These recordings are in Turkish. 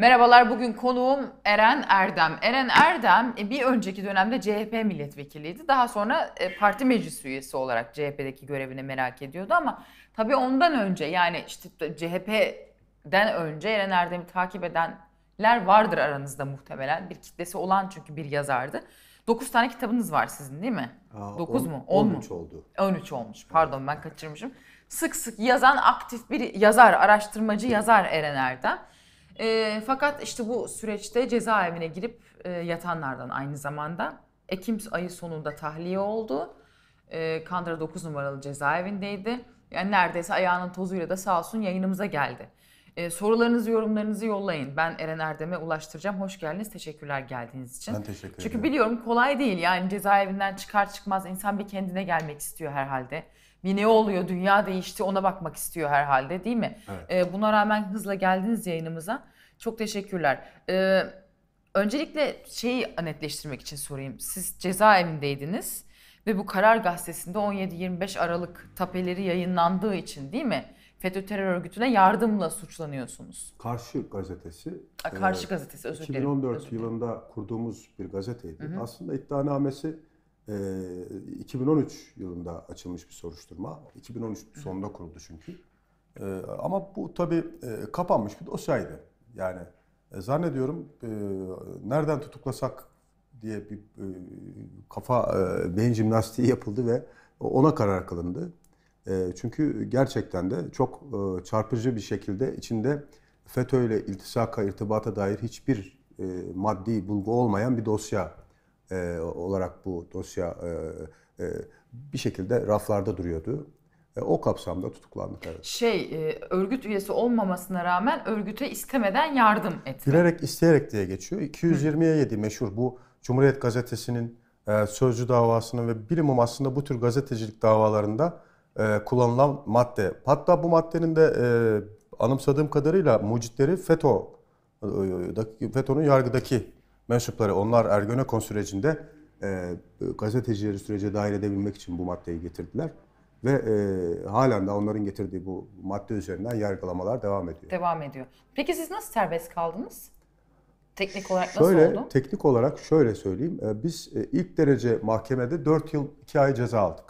Merhabalar bugün konuğum Eren Erdem. Eren Erdem e, bir önceki dönemde CHP milletvekiliydi. Daha sonra e, parti meclis üyesi olarak CHP'deki görevini merak ediyordu ama tabii ondan önce yani işte CHP'den önce Eren Erdem'i takip edenler vardır aranızda muhtemelen. Bir kitlesi olan çünkü bir yazardı. 9 tane kitabınız var sizin değil mi? Aa, 9 on, mu? 10 13 mu? oldu. 13 olmuş. Pardon ben kaçırmışım. Sık sık yazan aktif bir yazar, araştırmacı yazar Eren Erdem. E, fakat işte bu süreçte cezaevine girip e, yatanlardan aynı zamanda. Ekim ayı sonunda tahliye oldu. E, Kandıra 9 numaralı cezaevindeydi. Yani neredeyse ayağının tozuyla da sağ olsun yayınımıza geldi. E, sorularınızı, yorumlarınızı yollayın. Ben Eren Erdem'e ulaştıracağım. Hoş geldiniz. Teşekkürler geldiğiniz için. Ben teşekkür ederim. Çünkü biliyorum kolay değil. Yani cezaevinden çıkar çıkmaz insan bir kendine gelmek istiyor herhalde. Bir ne oluyor, dünya değişti ona bakmak istiyor herhalde değil mi? Evet. E, buna rağmen hızla geldiniz yayınımıza. Çok teşekkürler. Ee, öncelikle şeyi netleştirmek için sorayım. Siz cezaevindeydiniz ve bu Karar Gazetesi'nde 17-25 Aralık tapeleri yayınlandığı için değil mi? FETÖ terör örgütüne yardımla suçlanıyorsunuz. Karşı gazetesi. A, karşı e, gazetesi özür dilerim. 2014 özür dilerim. yılında kurduğumuz bir gazeteydi. Hı hı. Aslında iddianamesi e, 2013 yılında açılmış bir soruşturma. 2013 hı hı. sonunda kuruldu çünkü. E, ama bu tabii e, kapanmış bir dosyaydı. Yani e, zannediyorum e, nereden tutuklasak diye bir e, kafa e, beyin jimnastiği yapıldı ve ona karar kılındı. E, çünkü gerçekten de çok e, çarpıcı bir şekilde içinde FETÖ ile iltisaka, irtibata dair hiçbir e, maddi bulgu olmayan bir dosya e, olarak bu dosya e, e, bir şekilde raflarda duruyordu. E, o kapsamda tutuklandık evet. Şey, e, örgüt üyesi olmamasına rağmen örgüte istemeden yardım etti. Bilerek isteyerek diye geçiyor. 220'ye 7 meşhur bu Cumhuriyet Gazetesi'nin e, Sözcü davasının ve bilimum aslında bu tür gazetecilik davalarında e, kullanılan madde. Hatta bu maddenin de e, anımsadığım kadarıyla mucitleri FETÖ e, FETÖ'nün yargıdaki mensupları onlar Ergenekon sürecinde e, gazetecileri sürece dahil edebilmek için bu maddeyi getirdiler. Ve e, halen de onların getirdiği bu madde üzerinden yargılamalar devam ediyor. Devam ediyor. Peki siz nasıl serbest kaldınız? Teknik olarak nasıl şöyle, oldu? Teknik olarak şöyle söyleyeyim. Biz ilk derece mahkemede 4 yıl 2 ay ceza aldık.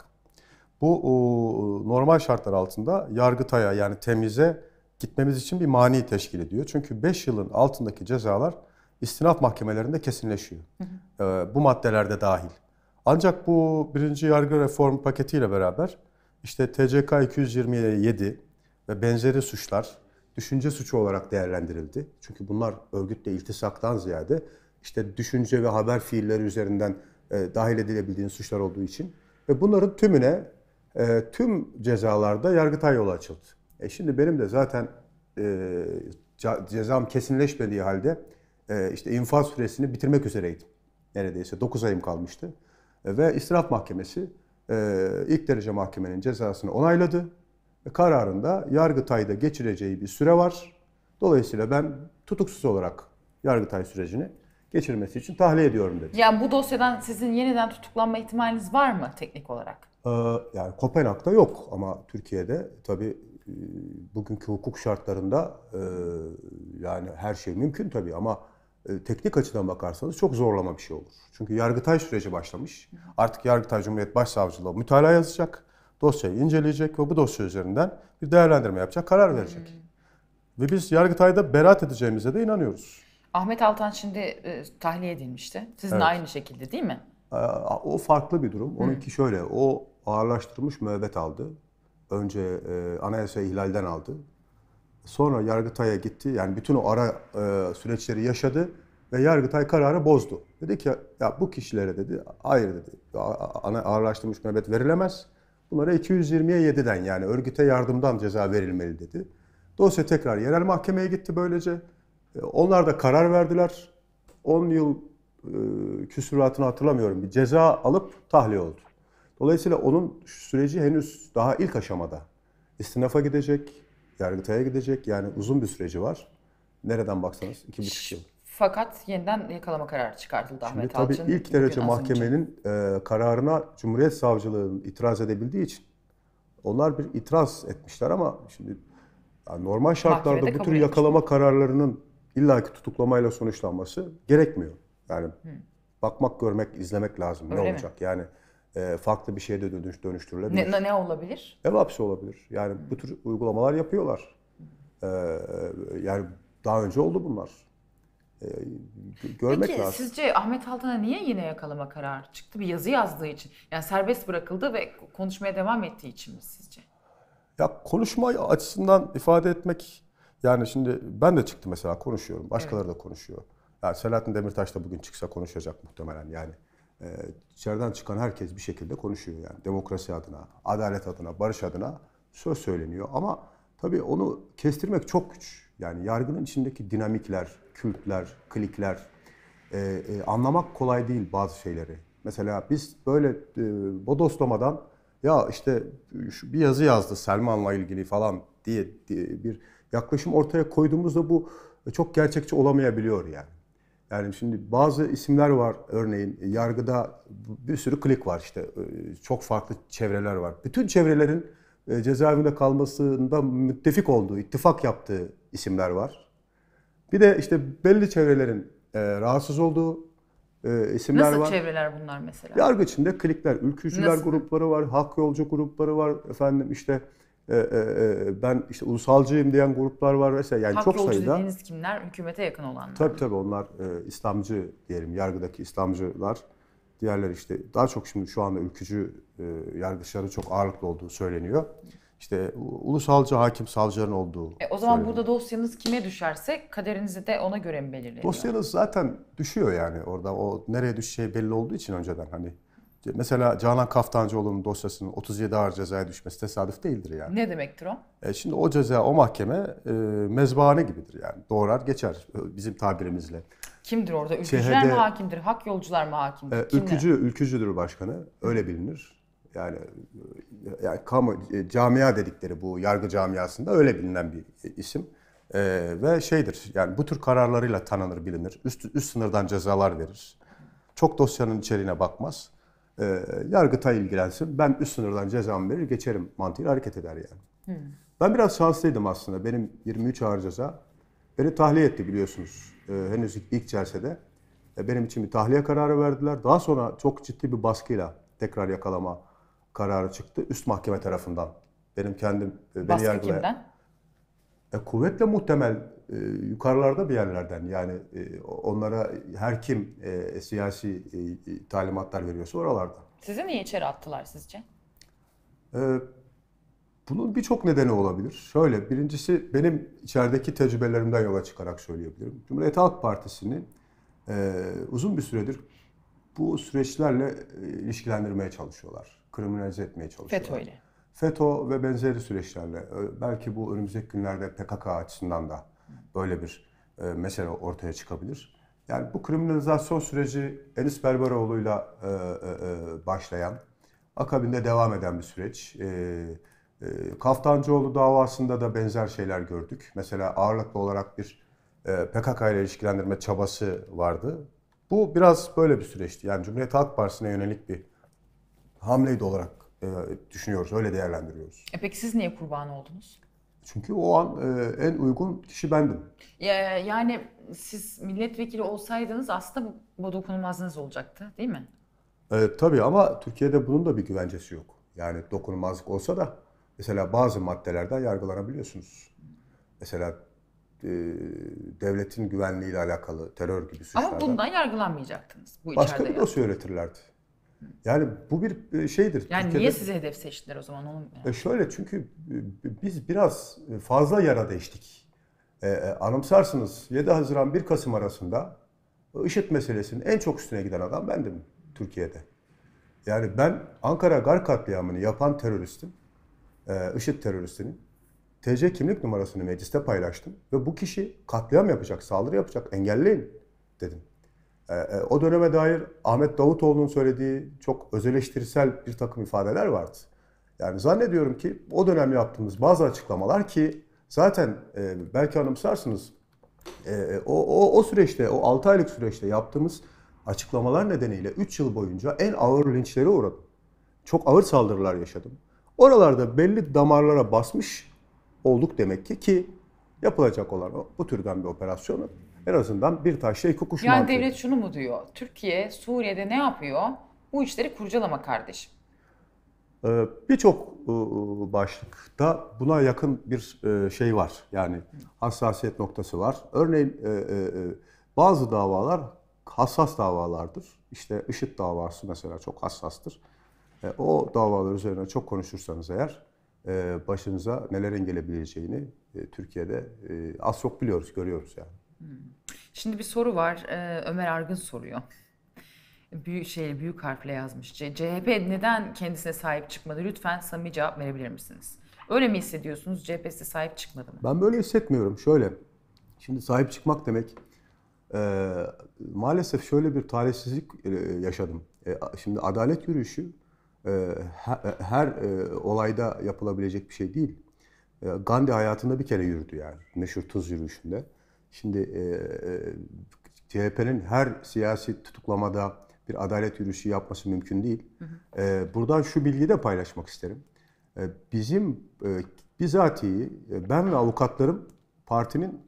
Bu o, normal şartlar altında yargıtaya yani temize gitmemiz için bir mani teşkil ediyor. Çünkü 5 yılın altındaki cezalar istinaf mahkemelerinde kesinleşiyor. Hı hı. E, bu maddelerde dahil. Ancak bu birinci yargı reform paketiyle beraber işte TCK 227 ve benzeri suçlar düşünce suçu olarak değerlendirildi. Çünkü bunlar örgütle iltisaktan ziyade işte düşünce ve haber fiilleri üzerinden e, dahil edilebildiğin suçlar olduğu için ve bunların tümüne e, tüm cezalarda Yargıtay yolu açıldı. E şimdi benim de zaten e, cezam kesinleşmediği halde e, işte infaz süresini bitirmek üzereydim. Neredeyse 9 ayım kalmıştı. E, ve israf mahkemesi ee, ilk derece mahkemenin cezasını onayladı. Kararında Yargıtay'da geçireceği bir süre var. Dolayısıyla ben tutuksuz olarak Yargıtay sürecini geçirmesi için tahliye ediyorum dedi. Ya bu dosyadan sizin yeniden tutuklanma ihtimaliniz var mı teknik olarak? Ee, yani Kopenhag'da yok ama Türkiye'de tabii e, bugünkü hukuk şartlarında e, yani her şey mümkün tabii ama e, teknik açıdan bakarsanız çok zorlama bir şey olur. Çünkü Yargıtay süreci başlamış. Artık Yargıtay Cumhuriyet Başsavcılığı mütalaa yazacak, dosyayı inceleyecek ve bu dosya üzerinden bir değerlendirme yapacak, karar verecek. Ve biz Yargıtay'da beraat edeceğimize de inanıyoruz. Ahmet Altan şimdi e, tahliye edilmişti. Sizin evet. aynı şekilde değil mi? Ee, o farklı bir durum. Onunki şöyle, o ağırlaştırılmış müebbet aldı. Önce e, anayasa ihlalden aldı. Sonra Yargıtay'a gitti. Yani bütün o ara e, süreçleri yaşadı ve Yargıtay kararı bozdu. Dedi ki ya bu kişilere dedi hayır dedi ana ağırlaştırmış müebbet verilemez. Bunlara 220'ye 7'den yani örgüte yardımdan ceza verilmeli dedi. Dosya tekrar yerel mahkemeye gitti böylece. E, onlar da karar verdiler. 10 yıl e, küsuratını hatırlamıyorum bir ceza alıp tahliye oldu. Dolayısıyla onun süreci henüz daha ilk aşamada. İstinafa gidecek, Yargıtay'a gidecek. Yani uzun bir süreci var. Nereden baksanız iki buçuk yıl. Fakat yeniden yakalama kararı çıkartıldı Şimdi Ahmet Alçın. Tabii ilk derece mahkemenin e, kararına Cumhuriyet Savcılığı'nın itiraz edebildiği için onlar bir itiraz etmişler ama şimdi yani normal şartlarda bu tür yakalama etmiş. kararlarının illaki tutuklamayla sonuçlanması gerekmiyor. Yani Hı. bakmak, görmek, izlemek lazım Öyle ne mi? olacak yani. E, farklı bir şeye de dönüştürülebilir. Ne, ne olabilir? Ev hapsi olabilir. Yani bu tür uygulamalar yapıyorlar. E, e, yani daha önce oldu bunlar. Görmek Peki, lazım. sizce Ahmet Altan'a niye yine yakalama kararı çıktı? Bir yazı yazdığı için. Yani serbest bırakıldı ve konuşmaya devam ettiği için mi sizce? Ya konuşma açısından ifade etmek yani şimdi ben de çıktı mesela konuşuyorum. Başkaları evet. da konuşuyor. Yani Selahattin Demirtaş da bugün çıksa konuşacak muhtemelen yani e, ee, içeriden çıkan herkes bir şekilde konuşuyor yani. Demokrasi adına, adalet adına, barış adına söz söyleniyor. Ama tabii onu kestirmek çok güç. Yani yargının içindeki dinamikler, kültler, klikler e, e, anlamak kolay değil bazı şeyleri. Mesela biz böyle e, bodoslamadan ya işte şu bir yazı yazdı Selman'la ilgili falan diye, diye bir yaklaşım ortaya koyduğumuzda bu çok gerçekçi olamayabiliyor yani. Yani şimdi bazı isimler var örneğin e, yargıda bir sürü klik var işte e, çok farklı çevreler var. Bütün çevrelerin e, cezaevinde kalmasında müttefik olduğu, ittifak yaptığı isimler var. Bir de işte belli çevrelerin rahatsız olduğu isimler Nasıl var. Nasıl çevreler bunlar mesela? Yargı içinde klikler, ülkücüler Nasıl? grupları var, hak yolcu grupları var efendim işte e, e, e, ben işte ulusalcıyım diyen gruplar var vesaire. Yani Hak çok sayıda. dediğiniz kimler? Hükümete yakın olanlar. Tabii tabii onlar İslamcı diyelim. Yargıdaki İslamcılar. Diğerleri işte daha çok şimdi şu anda ülkücü e, çok ağırlıklı olduğu söyleniyor. İşte ulusalcı hakim savcıların olduğu. E, o zaman söyleniyor. burada dosyanız kime düşerse kaderinizi de ona göre mi belirleniyor? Dosyanız zaten düşüyor yani orada. O nereye düşeceği belli olduğu için önceden hani. Mesela Canan Kaftancıoğlu'nun dosyasının 37 ağır cezaya düşmesi tesadüf değildir yani. Ne demektir o? E şimdi o ceza, o mahkeme e, mezbahane gibidir yani. Doğrar geçer bizim tabirimizle. Kimdir orada? Ülkücüler CHD, mi hakimdir? Hak yolcular mı hakimdir? E, ülkücü, ülkücüdür başkanı. Öyle bilinir. Yani, e, yani kamu, e, camia dedikleri bu yargı camiasında öyle bilinen bir isim. E, ve şeydir yani bu tür kararlarıyla tanınır bilinir. Üst, üst sınırdan cezalar verir. Çok dosyanın içeriğine bakmaz e, yargıtay ilgilensin. Ben üst sınırdan cezamı verir geçerim mantığıyla hareket eder yani. Hmm. Ben biraz şanslıydım aslında. Benim 23 ağır ceza beni tahliye etti biliyorsunuz. E, henüz ilk celsede. E, benim için bir tahliye kararı verdiler. Daha sonra çok ciddi bir baskıyla tekrar yakalama kararı çıktı. Üst mahkeme tarafından. Benim kendim e, beni Baskı Kimden? E, kuvvetle muhtemel e, yukarılarda bir yerlerden yani e, onlara her kim e, siyasi e, e, talimatlar veriyorsa oralarda. Sizi niye içeri attılar sizce? E, bunun birçok nedeni olabilir. Şöyle birincisi benim içerideki tecrübelerimden yola çıkarak söyleyebilirim. Cumhuriyet Halk Partisi'nin e, uzun bir süredir bu süreçlerle e, ilişkilendirmeye çalışıyorlar. Kriminalize etmeye çalışıyorlar. FETÖ ile. FETÖ ve benzeri süreçlerle belki bu önümüzdeki günlerde PKK açısından da böyle bir e, mesele ortaya çıkabilir. Yani bu kriminalizasyon süreci Enis Berberoğlu'yla e, e, e, başlayan, akabinde devam eden bir süreç. E, e, Kaftancıoğlu davasında da benzer şeyler gördük. Mesela ağırlıklı olarak bir e, PKK ile ilişkilendirme çabası vardı. Bu biraz böyle bir süreçti. Yani Cumhuriyet Halk Partisi'ne yönelik bir hamleydi olarak e, düşünüyoruz, öyle değerlendiriyoruz. E peki siz niye kurban oldunuz? Çünkü o an e, en uygun kişi bendim. Yani siz milletvekili olsaydınız aslında bu, bu olacaktı değil mi? E, tabii ama Türkiye'de bunun da bir güvencesi yok. Yani dokunulmazlık olsa da mesela bazı maddelerden yargılanabiliyorsunuz. Mesela e, devletin ile alakalı terör gibi suçlardan. Ama bundan yargılanmayacaktınız bu Başka Başka bir dosya öğretirlerdi. Yani bu bir e, şeydir. Yani Türkiye'de... niye size hedef seçtiler o zaman? Onu yani. e şöyle çünkü e, biz biraz e, fazla yara değiştik. E, anımsarsınız 7 Haziran 1 Kasım arasında IŞİD meselesinin en çok üstüne giden adam bendim Türkiye'de. Yani ben Ankara Gar katliamını yapan teröristim. E, IŞİD teröristinin. TC kimlik numarasını mecliste paylaştım ve bu kişi katliam yapacak, saldırı yapacak engelleyin dedim. Ee, e, o döneme dair Ahmet Davutoğlu'nun söylediği çok özeleştirsel bir takım ifadeler vardı. Yani zannediyorum ki o dönem yaptığımız bazı açıklamalar ki zaten e, belki anımsarsınız e, o, o, o süreçte, o 6 aylık süreçte yaptığımız açıklamalar nedeniyle 3 yıl boyunca en ağır linçlere uğradım. Çok ağır saldırılar yaşadım. Oralarda belli damarlara basmış olduk demek ki ki yapılacak olan bu türden bir operasyonu en azından bir taş şey kokuş Yani devlet şunu mu diyor? Türkiye Suriye'de ne yapıyor? Bu işleri kurcalama kardeşim. Ee, birçok e, başlıkta buna yakın bir e, şey var. Yani hassasiyet noktası var. Örneğin e, bazı davalar hassas davalardır. İşte IŞİD davası mesela çok hassastır. O davalar üzerine çok konuşursanız eğer başınıza nelerin gelebileceğini Türkiye'de az çok biliyoruz, görüyoruz yani. Şimdi bir soru var. Ee, Ömer Argın soruyor. Büyük şey büyük harfle yazmış. CHP neden kendisine sahip çıkmadı? Lütfen samimi cevap verebilir misiniz? Öyle mi hissediyorsunuz? CHP size sahip çıkmadı mı? Ben böyle hissetmiyorum. Şöyle. Şimdi sahip çıkmak demek e, maalesef şöyle bir talihsizlik e, yaşadım. E, şimdi adalet yürüyüşü e, her, e, her e, olayda yapılabilecek bir şey değil. E, Gandhi hayatında bir kere yürüdü yani. Meşhur tuz yürüyüşünde. Şimdi e, e, CHP'nin her siyasi tutuklamada bir adalet yürüyüşü yapması mümkün değil. Hı hı. E, buradan şu bilgiyi de paylaşmak isterim. E, bizim e, bizatihi e, ben ve avukatlarım partinin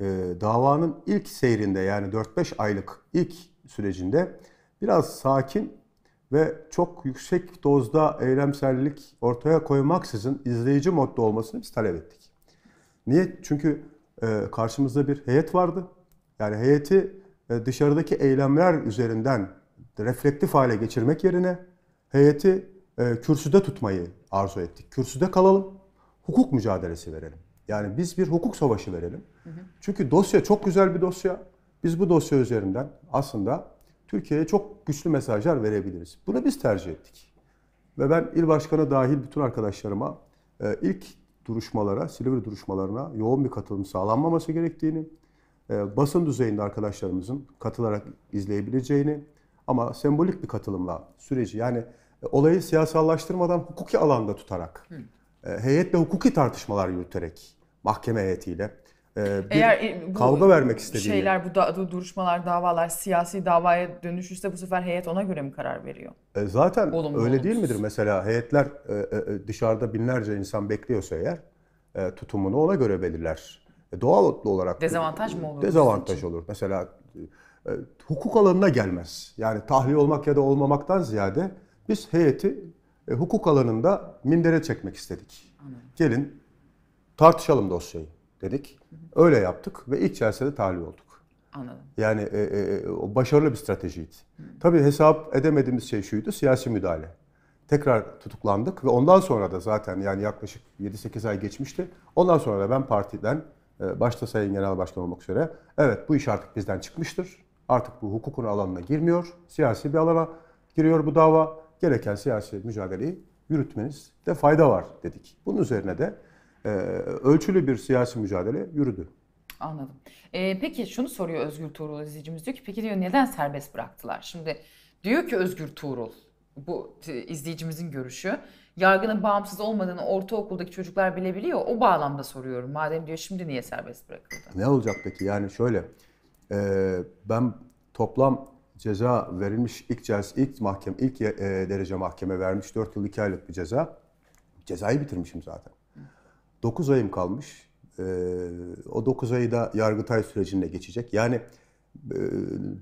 e, davanın ilk seyrinde yani 4-5 aylık ilk sürecinde biraz sakin ve çok yüksek dozda eylemsellik ortaya koymaksızın izleyici modda olmasını biz talep ettik. Niye? Çünkü e, karşımızda bir heyet vardı. Yani heyeti e, dışarıdaki eylemler üzerinden reflektif hale geçirmek yerine heyeti e, kürsüde tutmayı arzu ettik. Kürsüde kalalım, hukuk mücadelesi verelim. Yani biz bir hukuk savaşı verelim. Çünkü dosya çok güzel bir dosya. Biz bu dosya üzerinden aslında Türkiye'ye çok güçlü mesajlar verebiliriz. Bunu biz tercih ettik. Ve ben il başkanı dahil bütün arkadaşlarıma ilk duruşmalara, Silivri duruşmalarına yoğun bir katılım sağlanmaması gerektiğini, e, basın düzeyinde arkadaşlarımızın katılarak izleyebileceğini ama sembolik bir katılımla süreci yani e, olayı siyasallaştırmadan hukuki alanda tutarak, e, heyetle hukuki tartışmalar yürüterek, mahkeme heyetiyle ee, bir Eğer e, bu kavga vermek istediğini. Şeyler bu da, duruşmalar, davalar siyasi davaya dönüşürse bu sefer heyet ona göre mi karar veriyor? E zaten Olumlu, öyle olumsuz. değil midir mesela heyetler e, e, dışarıda binlerce insan bekliyorsa eğer tutumunu ona göre belirler. E, doğal olarak dezavantaj mı olur? Dezavantaj olur. Mesela hukuk alanına gelmez. Yani tahliye olmak ya da olmamaktan ziyade biz heyeti hukuk alanında mindere çekmek istedik. Anladım. Gelin tartışalım dosyayı dedik. Öyle yaptık ve ilk çerçevede tahliye olduk. Anladım. Yani e, e, e o başarılı bir stratejiydi. Hı. Tabii hesap edemediğimiz şey şuydu, siyasi müdahale. Tekrar tutuklandık ve ondan sonra da zaten yani yaklaşık 7-8 ay geçmişti. Ondan sonra da ben partiden e, başta Sayın Genel Başkan olmak üzere evet bu iş artık bizden çıkmıştır. Artık bu hukukun alanına girmiyor. Siyasi bir alana giriyor bu dava. Gereken siyasi mücadeleyi yürütmeniz de fayda var dedik. Bunun üzerine de ee, ölçülü bir siyasi mücadele yürüdü. Anladım. Ee, peki şunu soruyor Özgür Tuğrul izleyicimiz diyor ki peki diyor neden serbest bıraktılar? Şimdi diyor ki Özgür Tuğrul bu izleyicimizin görüşü yargının bağımsız olmadığını ortaokuldaki çocuklar bile biliyor O bağlamda soruyorum. Madem diyor şimdi niye serbest bırakıldı? Ne olacak peki? Yani şöyle e, ben toplam ceza verilmiş ilk cez ilk mahkeme ilk e, derece mahkeme vermiş 4 yıl 2 aylık bir ceza. Cezayı bitirmişim zaten. 9 ayım kalmış. Ee, o 9 ayı da Yargıtay sürecinde geçecek. Yani e,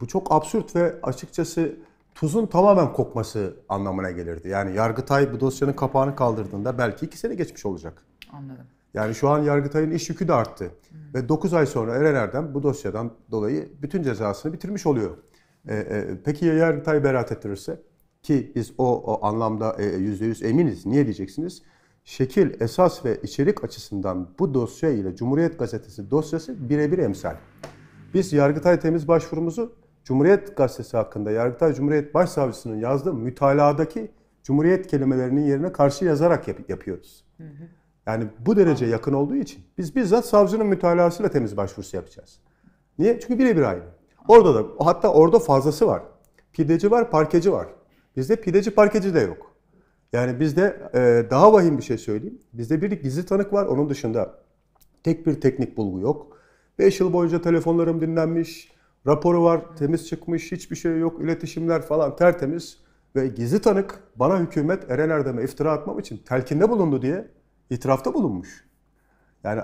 bu çok absürt ve açıkçası tuzun tamamen kokması anlamına gelirdi. Yani Yargıtay bu dosyanın kapağını kaldırdığında belki 2 sene geçmiş olacak. Anladım. Yani şu an Yargıtay'ın iş yükü de arttı. Hmm. Ve 9 ay sonra Eren Erdem bu dosyadan dolayı bütün cezasını bitirmiş oluyor. Ee, e, peki ya Yargıtay beraat ettirirse? Ki biz o, o anlamda e, %100 e, eminiz. Niye diyeceksiniz? şekil, esas ve içerik açısından bu dosya ile Cumhuriyet Gazetesi dosyası birebir emsal. Biz Yargıtay temiz başvurumuzu Cumhuriyet Gazetesi hakkında Yargıtay Cumhuriyet Başsavcısının yazdığı mütaladaki Cumhuriyet kelimelerinin yerine karşı yazarak yap- yapıyoruz. Hı hı. Yani bu derece yakın olduğu için biz bizzat savcının mütalasıyla temiz başvurusu yapacağız. Niye? Çünkü birebir aynı. Orada da hatta orada fazlası var. Pideci var, parkeci var. Bizde pideci parkeci de yok. Yani bizde e, daha vahim bir şey söyleyeyim. Bizde bir gizli tanık var. Onun dışında tek bir teknik bulgu yok. 5 yıl boyunca telefonlarım dinlenmiş. Raporu var, temiz çıkmış, hiçbir şey yok, iletişimler falan tertemiz. Ve gizli tanık bana hükümet Eren Erdem'e iftira atmam için telkinde bulundu diye itirafta bulunmuş. Yani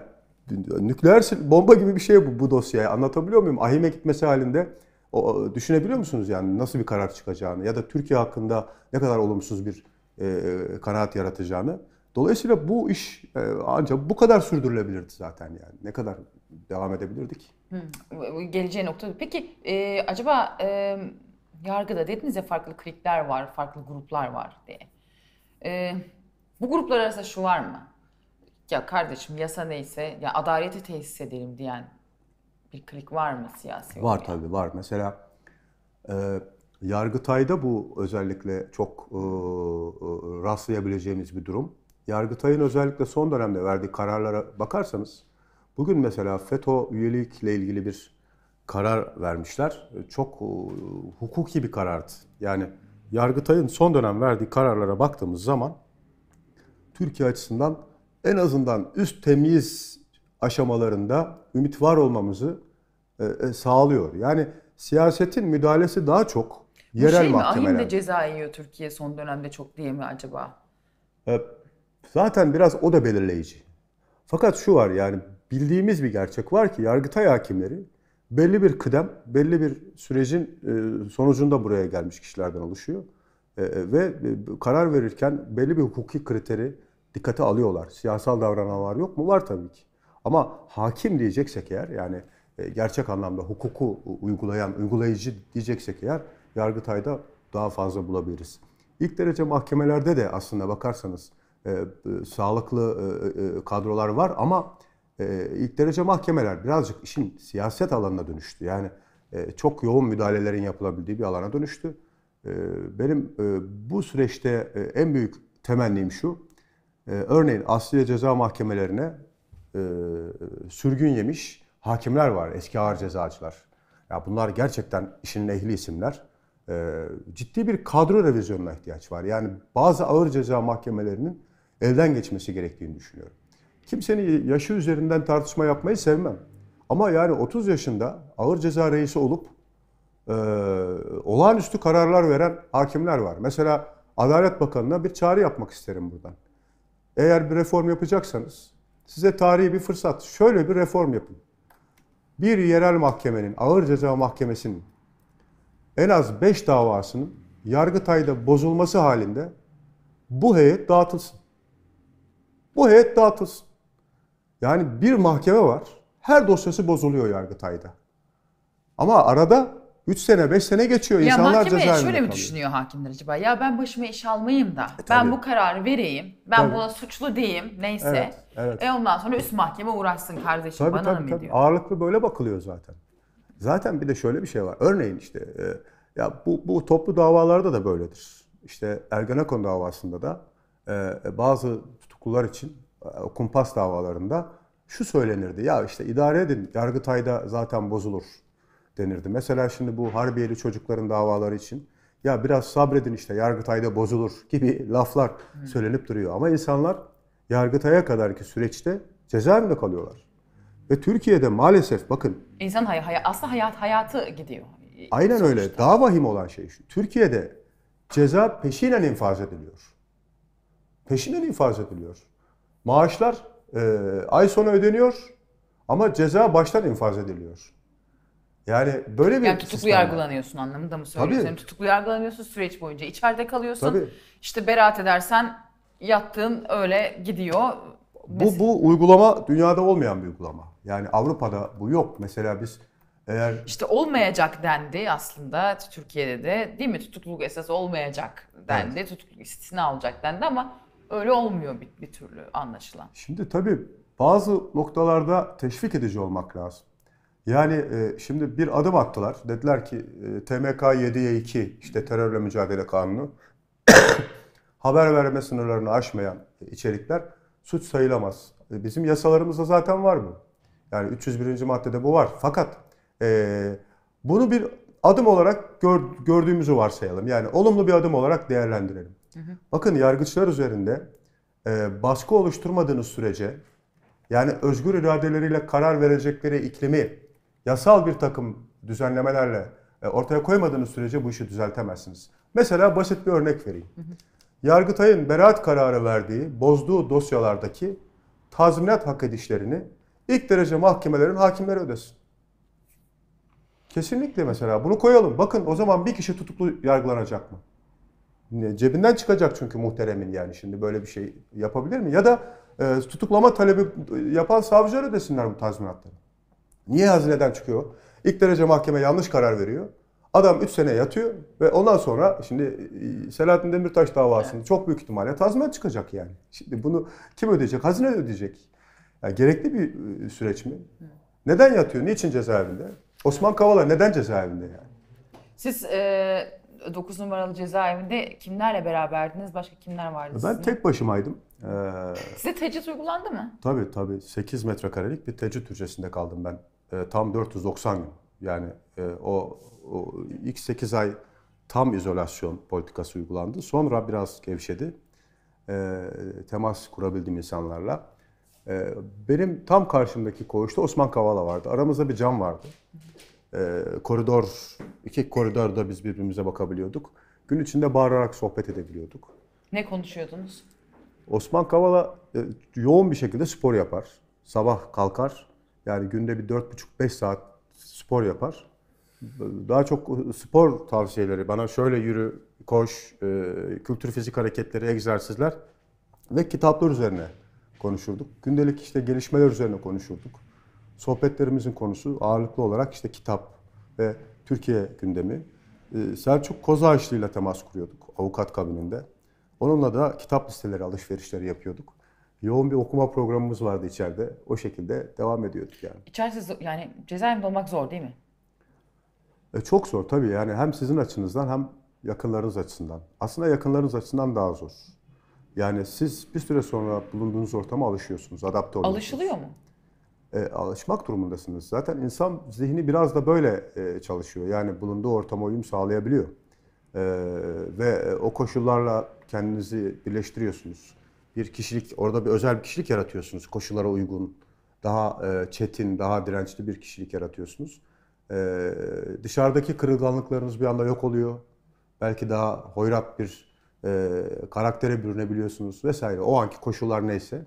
nükleer bomba gibi bir şey bu, bu dosyaya. Anlatabiliyor muyum? Ahime gitmesi halinde o, düşünebiliyor musunuz yani nasıl bir karar çıkacağını ya da Türkiye hakkında ne kadar olumsuz bir e, kanaat yaratacağını. Dolayısıyla bu iş e, ancak bu kadar sürdürülebilirdi zaten yani. Ne kadar devam edebilirdik? Hmm. Geleceği nokta. Peki e, acaba e, yargıda dediniz ya farklı klikler var, farklı gruplar var diye. E, bu gruplar arasında şu var mı? Ya kardeşim yasa neyse ya adaleti tesis edelim diyen bir klik var mı siyasi? Var tabii var. Mesela e, Yargıtay'da bu özellikle çok e, e, rastlayabileceğimiz bir durum. Yargıtay'ın özellikle son dönemde verdiği kararlara bakarsanız, bugün mesela FETÖ üyelikle ilgili bir karar vermişler. Çok e, hukuki bir karardı. Yani Yargıtay'ın son dönem verdiği kararlara baktığımız zaman, Türkiye açısından en azından üst temiz aşamalarında ümit var olmamızı e, e, sağlıyor. Yani siyasetin müdahalesi daha çok yerel şey mahkemeler. Ahim de ceza yiyor Türkiye son dönemde çok diye mi acaba? E, zaten biraz o da belirleyici. Fakat şu var yani bildiğimiz bir gerçek var ki yargıtay hakimleri belli bir kıdem, belli bir sürecin e, sonucunda buraya gelmiş kişilerden oluşuyor. E, ve karar verirken belli bir hukuki kriteri dikkate alıyorlar. Siyasal davranan var yok mu? Var tabii ki. Ama hakim diyeceksek eğer yani gerçek anlamda hukuku uygulayan, uygulayıcı diyeceksek eğer Yargıtay'da daha fazla bulabiliriz. İlk derece mahkemelerde de aslında bakarsanız e, e, sağlıklı e, e, e, kadrolar var ama e, ilk derece mahkemeler birazcık işin siyaset alanına dönüştü. Yani e, çok yoğun müdahalelerin yapılabildiği bir alana dönüştü. E, benim e, bu süreçte e, en büyük temennim şu. E, örneğin asliye ceza mahkemelerine e, sürgün yemiş hakimler var, eski ağır cezacılar. Ya bunlar gerçekten işinin ehli isimler. E, ciddi bir kadro revizyonuna ihtiyaç var. Yani bazı ağır ceza mahkemelerinin elden geçmesi gerektiğini düşünüyorum. Kimsenin yaşı üzerinden tartışma yapmayı sevmem. Ama yani 30 yaşında ağır ceza reisi olup e, olağanüstü kararlar veren hakimler var. Mesela Adalet Bakanı'na bir çağrı yapmak isterim buradan. Eğer bir reform yapacaksanız size tarihi bir fırsat. Şöyle bir reform yapın. Bir yerel mahkemenin, ağır ceza mahkemesinin en az 5 davasının Yargıtay'da bozulması halinde bu heyet dağıtılsın. Bu heyet dağıtılsın. Yani bir mahkeme var. Her dosyası bozuluyor Yargıtay'da. Ama arada 3 sene 5 sene geçiyor ya insanlar cezaevinde kalıyor. şöyle mi düşünüyor hakimler acaba? Ya ben başıma iş almayayım da e, ben bu kararı vereyim. Ben tabii. buna suçlu diyeyim neyse. Evet, evet. E ondan sonra üst mahkeme uğraşsın kardeşim tabii, bana tabii, mı tabii. diyor. Ağırlıklı böyle bakılıyor zaten. Zaten bir de şöyle bir şey var. Örneğin işte e, ya bu, bu toplu davalarda da böyledir. İşte Ergenekon davasında da e, e bazı tutuklular için e, kumpas davalarında şu söylenirdi. Ya işte idare edin, Yargıtay'da zaten bozulur denirdi. Mesela şimdi bu Harbiyeli çocukların davaları için ya biraz sabredin işte Yargıtay'da bozulur gibi laflar söylenip duruyor. Ama insanlar Yargıtay'a kadarki süreçte cezaevinde kalıyorlar. Ve Türkiye'de maalesef bakın. İnsan hay hay aslında hayat hayatı gidiyor. Aynen sonuçta. öyle. Daha vahim olan şey şu. Türkiye'de ceza peşinen infaz ediliyor. Peşinen infaz ediliyor. Maaşlar e, ay sonu ödeniyor ama ceza baştan infaz ediliyor. Yani böyle bir yani tutuklu sistem yargılanıyorsun var. anlamında mı söylüyorsun? Tabii. Tutuklu yargılanıyorsun süreç boyunca. içeride kalıyorsun. Tabii. İşte beraat edersen yattığın öyle gidiyor. Bu, Mesela... bu uygulama dünyada olmayan bir uygulama. Yani Avrupa'da bu yok. Mesela biz eğer... İşte olmayacak dendi aslında Türkiye'de de değil mi? Tutukluluk esas olmayacak dendi. Evet. Tutukluluk istisna olacak dendi ama öyle olmuyor bir, bir türlü anlaşılan. Şimdi tabii bazı noktalarda teşvik edici olmak lazım. Yani e, şimdi bir adım attılar. Dediler ki e, TMK 7'ye 2 işte terörle mücadele kanunu haber verme sınırlarını aşmayan içerikler suç sayılamaz. E, bizim yasalarımızda zaten var bu. Yani 301. maddede bu var. Fakat e, bunu bir adım olarak gör, gördüğümüzü varsayalım. Yani olumlu bir adım olarak değerlendirelim. Hı hı. Bakın yargıçlar üzerinde e, baskı oluşturmadığınız sürece yani özgür iradeleriyle karar verecekleri iklimi yasal bir takım düzenlemelerle e, ortaya koymadığınız sürece bu işi düzeltemezsiniz. Mesela basit bir örnek vereyim. Hı hı. Yargıtay'ın beraat kararı verdiği, bozduğu dosyalardaki tazminat hak edişlerini İlk derece mahkemelerin hakimleri ödesin. Kesinlikle mesela bunu koyalım. Bakın o zaman bir kişi tutuklu yargılanacak mı? Cebinden çıkacak çünkü muhteremin yani şimdi böyle bir şey yapabilir mi? Ya da e, tutuklama talebi yapan savcılar ödesinler bu tazminatları. Niye hazineden çıkıyor? İlk derece mahkeme yanlış karar veriyor. Adam 3 sene yatıyor ve ondan sonra şimdi e, Selahattin Demirtaş davasını evet. çok büyük ihtimalle tazminat çıkacak yani. Şimdi bunu kim ödeyecek? Hazine ödeyecek. Yani gerekli bir ıı, süreç mi? Neden yatıyor? Niçin cezaevinde? Osman Kavala neden cezaevinde yani? Siz e, 9 numaralı cezaevinde kimlerle beraberdiniz? Başka kimler vardı Ben sizin? tek başımaydım. Ee, Size tecrit uygulandı mı? Tabii tabii. 8 metrekarelik bir tecrit hücresinde kaldım ben. E, tam 490 gün. Yani e, o, o ilk 8 ay tam izolasyon politikası uygulandı. Sonra biraz gevşedi. E, temas kurabildiğim insanlarla. Ee, benim tam karşımdaki koğuşta Osman Kavala vardı. Aramızda bir cam vardı. Ee, koridor, iki koridorda biz birbirimize bakabiliyorduk. Gün içinde bağırarak sohbet edebiliyorduk. Ne konuşuyordunuz? Osman Kavala e, yoğun bir şekilde spor yapar. Sabah kalkar. Yani günde bir 4,5-5 saat spor yapar. Daha çok spor tavsiyeleri, bana şöyle yürü, koş, e, kültür fizik hareketleri, egzersizler ve kitaplar üzerine konuşurduk. Gündelik işte gelişmeler üzerine konuşurduk. Sohbetlerimizin konusu ağırlıklı olarak işte kitap ve Türkiye gündemi. Ee, Selçuk Kozağaçlı ile temas kuruyorduk avukat kabininde. Onunla da kitap listeleri, alışverişleri yapıyorduk. Yoğun bir okuma programımız vardı içeride. O şekilde devam ediyorduk yani. İçeride yani cezaevinde olmak zor değil mi? E çok zor tabii yani hem sizin açınızdan hem yakınlarınız açısından. Aslında yakınlarınız açısından daha zor. Yani siz bir süre sonra bulunduğunuz ortama alışıyorsunuz, adapte oluyorsunuz. Alışılıyor mu? E, alışmak durumundasınız. Zaten insan zihni biraz da böyle e, çalışıyor. Yani bulunduğu ortama uyum sağlayabiliyor. E, ve e, o koşullarla kendinizi birleştiriyorsunuz. Bir kişilik, orada bir özel bir kişilik yaratıyorsunuz. Koşullara uygun, daha e, çetin, daha dirençli bir kişilik yaratıyorsunuz. E, dışarıdaki kırılganlıklarınız bir anda yok oluyor. Belki daha hoyrat bir e, karaktere bürünebiliyorsunuz vesaire. O anki koşullar neyse.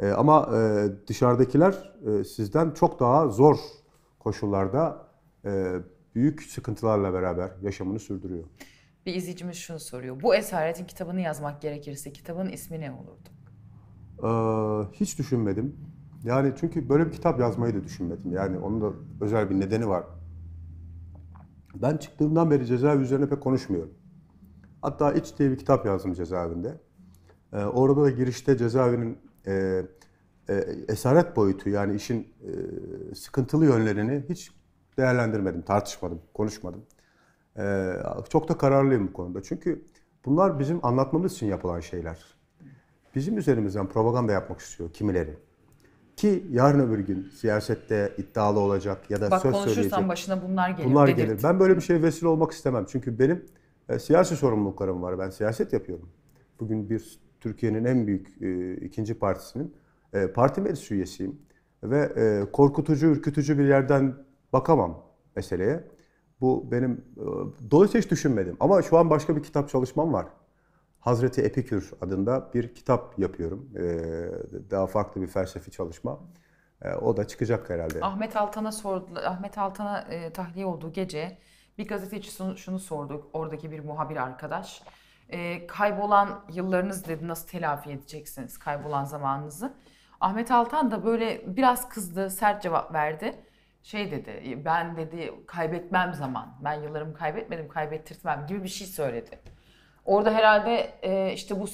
E, ama e, dışarıdakiler e, sizden çok daha zor koşullarda e, büyük sıkıntılarla beraber yaşamını sürdürüyor. Bir izleyicimiz şunu soruyor. Bu esaretin kitabını yazmak gerekirse kitabın ismi ne olurdu? Ee, hiç düşünmedim. Yani çünkü böyle bir kitap yazmayı da düşünmedim. Yani onun da özel bir nedeni var. Ben çıktığımdan beri cezaevi üzerine pek konuşmuyorum. Hatta İç diye bir kitap yazdım cezaevinde. E, orada da girişte cezaevinin e, e, esaret boyutu yani işin e, sıkıntılı yönlerini hiç değerlendirmedim, tartışmadım, konuşmadım. E, çok da kararlıyım bu konuda. Çünkü bunlar bizim anlatmamız için yapılan şeyler. Bizim üzerimizden propaganda yapmak istiyor kimileri. Ki yarın öbür gün siyasette iddialı olacak ya da Bak, söz söyleyecek. Bak konuşursan başına bunlar gelir. Bunlar dedirtin. gelir. Ben böyle bir şeye vesile olmak istemem. Çünkü benim e, siyasi sorumluluklarım var. Ben siyaset yapıyorum. Bugün bir Türkiye'nin en büyük e, ikinci partisinin e, parti meclis üyesiyim. Ve e, korkutucu, ürkütücü bir yerden bakamam meseleye. Bu benim e, dolayısıyla hiç düşünmedim. Ama şu an başka bir kitap çalışmam var. Hazreti Epikür adında bir kitap yapıyorum. E, daha farklı bir felsefi çalışma. E, o da çıkacak herhalde. Ahmet Altan'a sordu. Ahmet Altan'a e, tahliye olduğu gece bir gazeteci şunu, sordu oradaki bir muhabir arkadaş. E, kaybolan yıllarınız dedi nasıl telafi edeceksiniz kaybolan zamanınızı. Ahmet Altan da böyle biraz kızdı sert cevap verdi. Şey dedi e, ben dedi kaybetmem zaman ben yıllarımı kaybetmedim kaybettirtmem gibi bir şey söyledi. Orada herhalde e, işte bu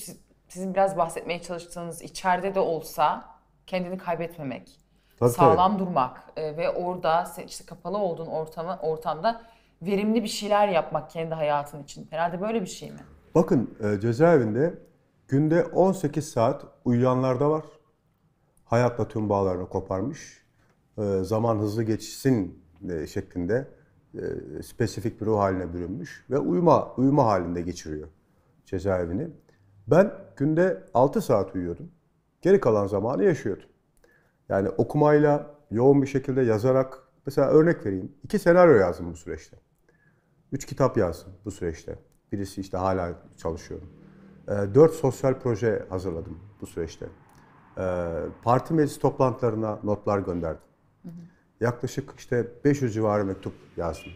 sizin biraz bahsetmeye çalıştığınız içeride de olsa kendini kaybetmemek, tabii, sağlam tabii. durmak e, ve orada işte kapalı olduğun ortamı ortamda verimli bir şeyler yapmak kendi hayatın için. Herhalde böyle bir şey mi? Bakın e, cezaevinde günde 18 saat uyuyanlar da var. Hayatla tüm bağlarını koparmış. E, zaman hızlı geçsin e, şeklinde e, spesifik bir ruh haline bürünmüş ve uyuma uyuma halinde geçiriyor cezaevini. Ben günde 6 saat uyuyordum. Geri kalan zamanı yaşıyordum. Yani okumayla, yoğun bir şekilde yazarak, mesela örnek vereyim. iki senaryo yazdım bu süreçte. 3 kitap yazdım bu süreçte. Birisi işte hala çalışıyorum. 4 ee, sosyal proje hazırladım bu süreçte. Ee, parti meclis toplantılarına notlar gönderdim. Yaklaşık işte 500 civarı mektup yazdım.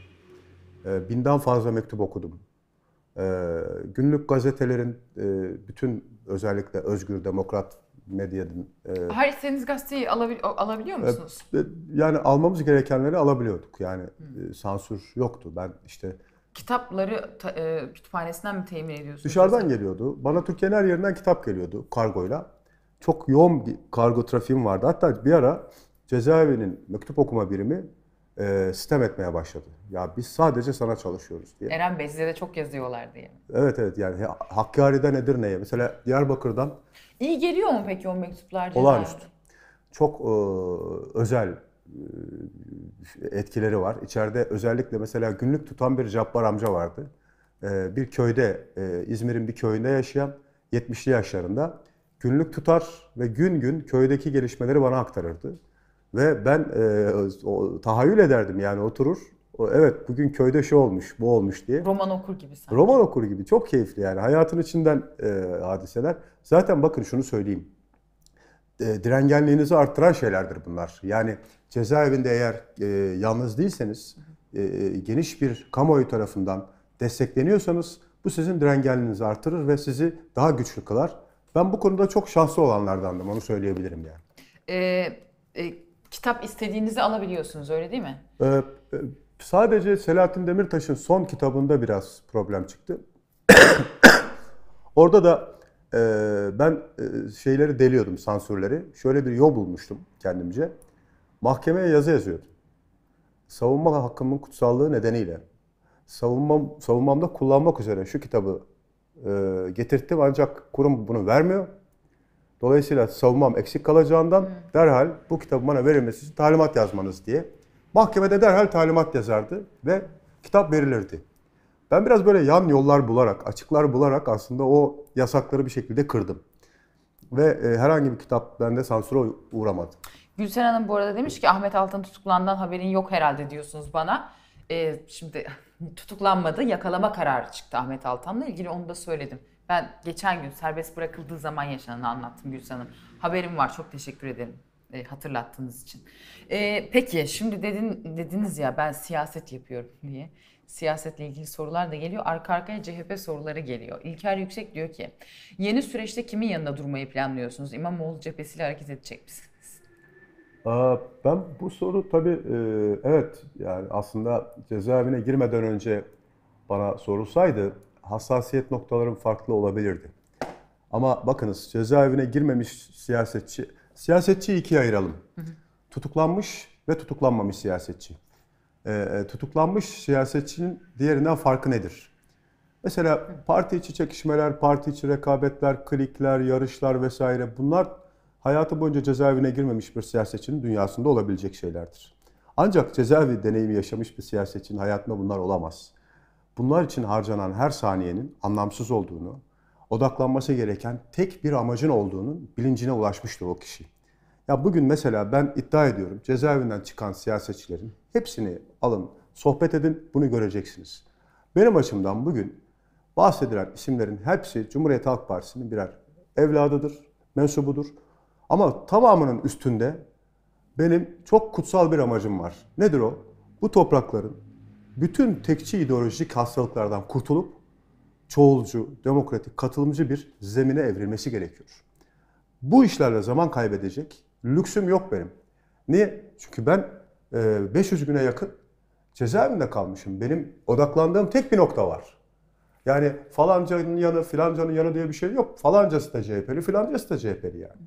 Ee, binden fazla mektup okudum. Günlük gazetelerin e, bütün özellikle Özgür Demokrat medyadın. E, Her istediğiniz gazeteyi alabil, alabiliyor e, musunuz? yani almamız gerekenleri alabiliyorduk. Yani e, sansür yoktu. Ben işte kitapları ta, e, kütüphanesinden mi temin ediyorsunuz? Dışarıdan geliyordu. Bana Türkiye'nin her yerinden kitap geliyordu kargoyla. Çok yoğun bir kargo trafiğim vardı. Hatta bir ara cezaevinin mektup okuma birimi e, sistem etmeye başladı. Ya biz sadece sana çalışıyoruz diye. Eren Bey size de çok yazıyorlar diye. Evet evet yani Hakkari'de nedir neye? mesela Diyarbakır'dan. İyi geliyor mu peki o mektuplar? Olağanüstü. Çok e, özel e, etkileri var. İçeride özellikle mesela günlük tutan bir Cabbar amca vardı. E, bir köyde, e, İzmir'in bir köyünde yaşayan 70'li yaşlarında günlük tutar ve gün gün köydeki gelişmeleri bana aktarırdı. Ve ben e, o, tahayyül ederdim yani oturur. O, evet bugün köyde şu olmuş, bu olmuş diye. Roman okur gibi sanki. Roman okur gibi. Çok keyifli yani. Hayatın içinden e, hadiseler. Zaten bakın şunu söyleyeyim e, direngenliğinizi arttıran şeylerdir bunlar. Yani cezaevinde eğer e, yalnız değilseniz, e, e, geniş bir kamuoyu tarafından destekleniyorsanız bu sizin direngenliğinizi artırır ve sizi daha güçlü kılar. Ben bu konuda çok şanslı olanlardandım onu söyleyebilirim yani. Ee, e, kitap istediğinizi alabiliyorsunuz öyle değil mi? Ee, sadece Selahattin Demirtaş'ın son kitabında biraz problem çıktı. Orada da ee, ben e, şeyleri deliyordum, sansürleri. Şöyle bir yol bulmuştum kendimce. Mahkemeye yazı yazıyordum. Savunma hakkımın kutsallığı nedeniyle savunmam, savunmamda kullanmak üzere şu kitabı e, getirttim ancak kurum bunu vermiyor. Dolayısıyla savunmam eksik kalacağından derhal bu kitabı bana verilmesi için talimat yazmanız diye. Mahkemede derhal talimat yazardı ve kitap verilirdi. Ben biraz böyle yan yollar bularak, açıklar bularak aslında o yasakları bir şekilde kırdım. Ve e, herhangi bir kitap bende sansüre uğramadı. Gülsen Hanım bu arada demiş ki Ahmet Altan tutuklandan haberin yok herhalde diyorsunuz bana. E, şimdi tutuklanmadı, yakalama kararı çıktı Ahmet Altan'la ilgili onu da söyledim. Ben geçen gün serbest bırakıldığı zaman yaşananı anlattım Gülsen Hanım. Haberim var, çok teşekkür ederim e, hatırlattığınız için. E, peki şimdi dedin, dediniz ya ben siyaset yapıyorum diye siyasetle ilgili sorular da geliyor. Arka arkaya CHP soruları geliyor. İlker Yüksek diyor ki yeni süreçte kimin yanında durmayı planlıyorsunuz? İmamoğlu cephesiyle hareket edecek misiniz? ben bu soru tabii e, evet yani aslında cezaevine girmeden önce bana sorulsaydı hassasiyet noktalarım farklı olabilirdi. Ama bakınız cezaevine girmemiş siyasetçi, siyasetçi ikiye ayıralım. Hı hı. Tutuklanmış ve tutuklanmamış siyasetçi. E, e, tutuklanmış siyasetçinin diğerinden farkı nedir? Mesela parti içi çekişmeler, parti içi rekabetler, klikler, yarışlar vesaire bunlar hayatı boyunca cezaevine girmemiş bir siyasetçinin dünyasında olabilecek şeylerdir. Ancak cezaevi deneyimi yaşamış bir siyasetçinin hayatında bunlar olamaz. Bunlar için harcanan her saniyenin anlamsız olduğunu, odaklanması gereken tek bir amacın olduğunu bilincine ulaşmıştır o kişi. Ya bugün mesela ben iddia ediyorum cezaevinden çıkan siyasetçilerin hepsini alın, sohbet edin, bunu göreceksiniz. Benim açımdan bugün bahsedilen isimlerin hepsi Cumhuriyet Halk Partisi'nin birer evladıdır, mensubudur. Ama tamamının üstünde benim çok kutsal bir amacım var. Nedir o? Bu toprakların bütün tekçi ideolojik hastalıklardan kurtulup çoğulcu, demokratik, katılımcı bir zemine evrilmesi gerekiyor. Bu işlerle zaman kaybedecek lüksüm yok benim. Niye? Çünkü ben 500 e, güne yakın cezaevinde kalmışım. Benim odaklandığım tek bir nokta var. Yani falancanın yanı, filancanın yanı diye bir şey yok. Falancası da CHP'li, filancası da CHP'li yani.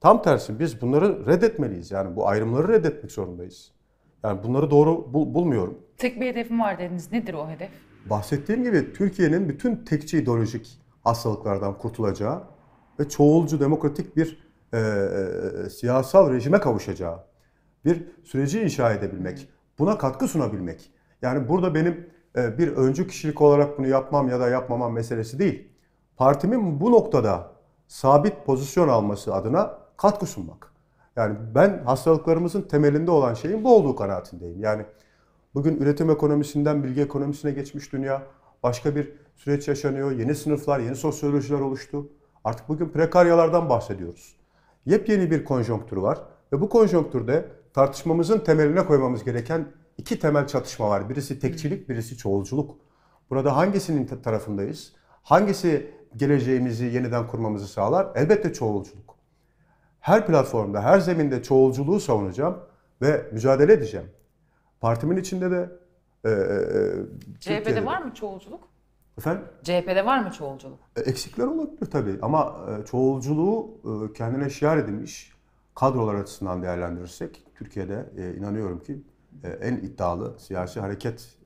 Tam tersi biz bunları reddetmeliyiz. Yani bu ayrımları reddetmek zorundayız. Yani bunları doğru bul- bulmuyorum. Tek bir hedefim var dediniz. Nedir o hedef? Bahsettiğim gibi Türkiye'nin bütün tekçi ideolojik hastalıklardan kurtulacağı ve çoğulcu demokratik bir e, e, siyasal rejime kavuşacağı bir süreci inşa edebilmek, buna katkı sunabilmek. Yani burada benim e, bir öncü kişilik olarak bunu yapmam ya da yapmamam meselesi değil. Partimin bu noktada sabit pozisyon alması adına katkı sunmak. Yani ben hastalıklarımızın temelinde olan şeyin bu olduğu kanaatindeyim. Yani bugün üretim ekonomisinden bilgi ekonomisine geçmiş dünya başka bir süreç yaşanıyor. Yeni sınıflar, yeni sosyolojiler oluştu. Artık bugün prekaryalardan bahsediyoruz yepyeni bir konjonktür var ve bu konjonktürde tartışmamızın temeline koymamız gereken iki temel çatışma var. Birisi tekçilik, hmm. birisi çoğulculuk. Burada hangisinin tarafındayız? Hangisi geleceğimizi yeniden kurmamızı sağlar? Elbette çoğulculuk. Her platformda, her zeminde çoğulculuğu savunacağım ve mücadele edeceğim. Partimin içinde de e, e, e CHP'de var mı çoğulculuk? Efendim? CHP'de var mı çoğulculuk? E, eksikler olabilir tabii ama e, çoğulculuğu e, kendine şiar edilmiş kadrolar açısından değerlendirirsek Türkiye'de inanıyorum ki en iddialı siyasi hareket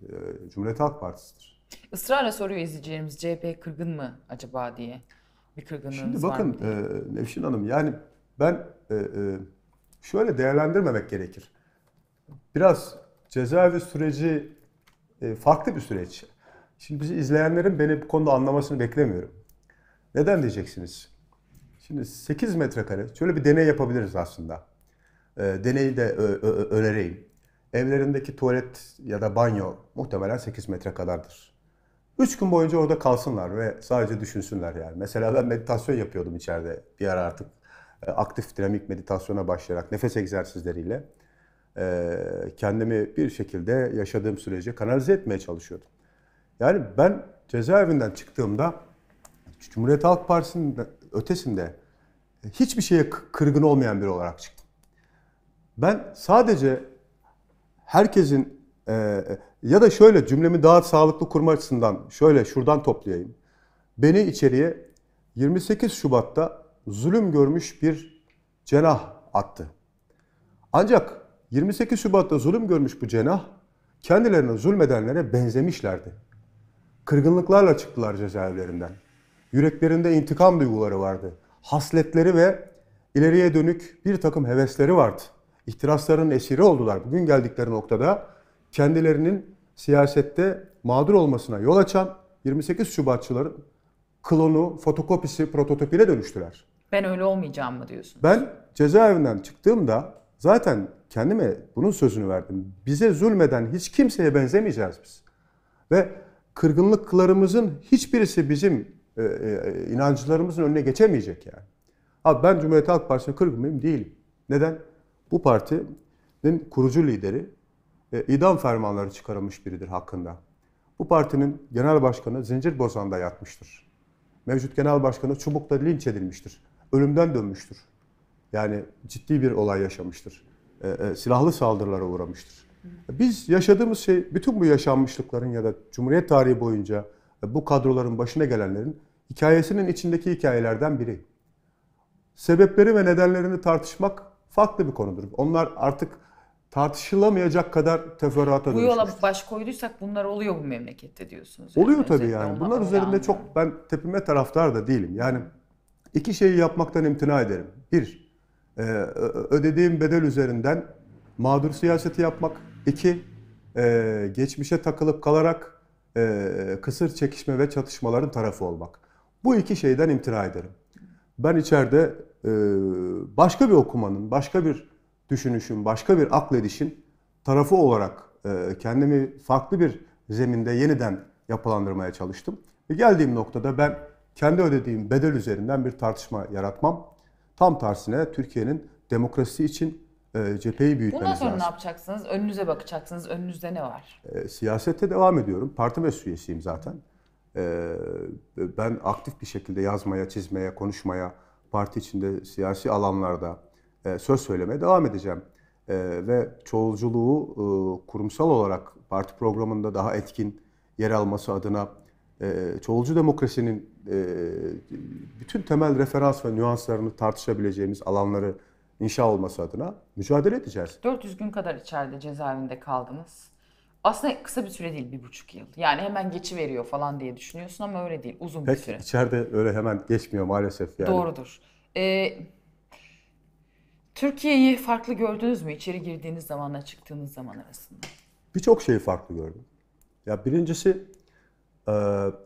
Cumhuriyet Halk Partisi'dir. Israrla soruyor izleyicilerimiz CHP kırgın mı acaba diye. Bir kırgınlığınız Şimdi bakın var mı diye. Nevşin Hanım yani ben şöyle değerlendirmemek gerekir. Biraz cezaevi süreci farklı bir süreç. Şimdi bizi izleyenlerin beni bu konuda anlamasını beklemiyorum. Neden diyeceksiniz? Şimdi 8 metrekare, şöyle bir deney yapabiliriz aslında. E, deneyi de önereyim. Evlerindeki tuvalet ya da banyo muhtemelen 8 metre kadardır. 3 gün boyunca orada kalsınlar ve sadece düşünsünler yani. Mesela ben meditasyon yapıyordum içeride bir ara artık. E, aktif dinamik meditasyona başlayarak nefes egzersizleriyle e, kendimi bir şekilde yaşadığım sürece kanalize etmeye çalışıyordum. Yani ben cezaevinden çıktığımda Cumhuriyet Halk Partisi'nin ötesinde hiçbir şeye kırgın olmayan biri olarak çıktım. Ben sadece herkesin e, ya da şöyle cümlemi daha sağlıklı kurma açısından şöyle şuradan toplayayım. Beni içeriye 28 Şubat'ta zulüm görmüş bir cenah attı. Ancak 28 Şubat'ta zulüm görmüş bu cenah kendilerine zulmedenlere benzemişlerdi. Kırgınlıklarla çıktılar cezaevlerinden. Yüreklerinde intikam duyguları vardı. Hasletleri ve ileriye dönük bir takım hevesleri vardı. İhtirasların esiri oldular. Bugün geldikleri noktada kendilerinin siyasette mağdur olmasına yol açan 28 Şubatçıların klonu, fotokopisi, prototipine dönüştüler. Ben öyle olmayacağım mı diyorsun? Ben cezaevinden çıktığımda zaten kendime bunun sözünü verdim. Bize zulmeden hiç kimseye benzemeyeceğiz biz. Ve kırgınlıklarımızın hiçbirisi bizim e, e, inancılarımızın önüne geçemeyecek yani. Abi ben Cumhuriyet Halk Partisi'ne kırgın mıyım? Değilim. Neden? Bu partinin kurucu lideri e, idam fermanları çıkarılmış biridir hakkında. Bu partinin genel başkanı zincir bozanda yatmıştır. Mevcut genel başkanı çubukla linç edilmiştir. Ölümden dönmüştür. Yani ciddi bir olay yaşamıştır. E, e, silahlı saldırılara uğramıştır. Biz yaşadığımız şey bütün bu yaşanmışlıkların ya da Cumhuriyet tarihi boyunca e, bu kadroların başına gelenlerin hikayesinin içindeki hikayelerden biri. Sebepleri ve nedenlerini tartışmak farklı bir konudur. Onlar artık tartışılamayacak kadar teferruata Bu yola baş koyduysak bunlar oluyor bu memlekette diyorsunuz. Yani. Oluyor tabii yani. Bunlar üzerinde çok ben tepime taraftar da değilim. Yani iki şeyi yapmaktan imtina ederim. Bir, e, ödediğim bedel üzerinden mağdur siyaseti yapmak. İki, e, geçmişe takılıp kalarak e, kısır çekişme ve çatışmaların tarafı olmak. Bu iki şeyden imtina ederim. Ben içeride e, başka bir okumanın, başka bir düşünüşün, başka bir akledişin tarafı olarak e, kendimi farklı bir zeminde yeniden yapılandırmaya çalıştım. Ve geldiğim noktada ben kendi ödediğim bedel üzerinden bir tartışma yaratmam. Tam tersine Türkiye'nin demokrasi için e, cepheyi büyütmeniz Bundan sonra ne yapacaksınız? Önünüze bakacaksınız. Önünüzde ne var? E, siyasette devam ediyorum. Parti mesuliyesiyim zaten. E, ben aktif bir şekilde yazmaya, çizmeye, konuşmaya, parti içinde siyasi alanlarda e, söz söylemeye devam edeceğim. E, ve çoğulculuğu e, kurumsal olarak parti programında daha etkin yer alması adına e, çoğulcu demokrasinin e, bütün temel referans ve nüanslarını tartışabileceğimiz alanları inşa olması adına mücadele edeceğiz. 400 gün kadar içeride cezaevinde kaldınız. Aslında kısa bir süre değil, bir buçuk yıl. Yani hemen geçi veriyor falan diye düşünüyorsun ama öyle değil, uzun Pek bir süre. İçeride öyle hemen geçmiyor maalesef yani. Doğrudur. Ee, Türkiye'yi farklı gördünüz mü içeri girdiğiniz zamanla çıktığınız zaman arasında? Birçok şeyi farklı gördüm. Ya birincisi e,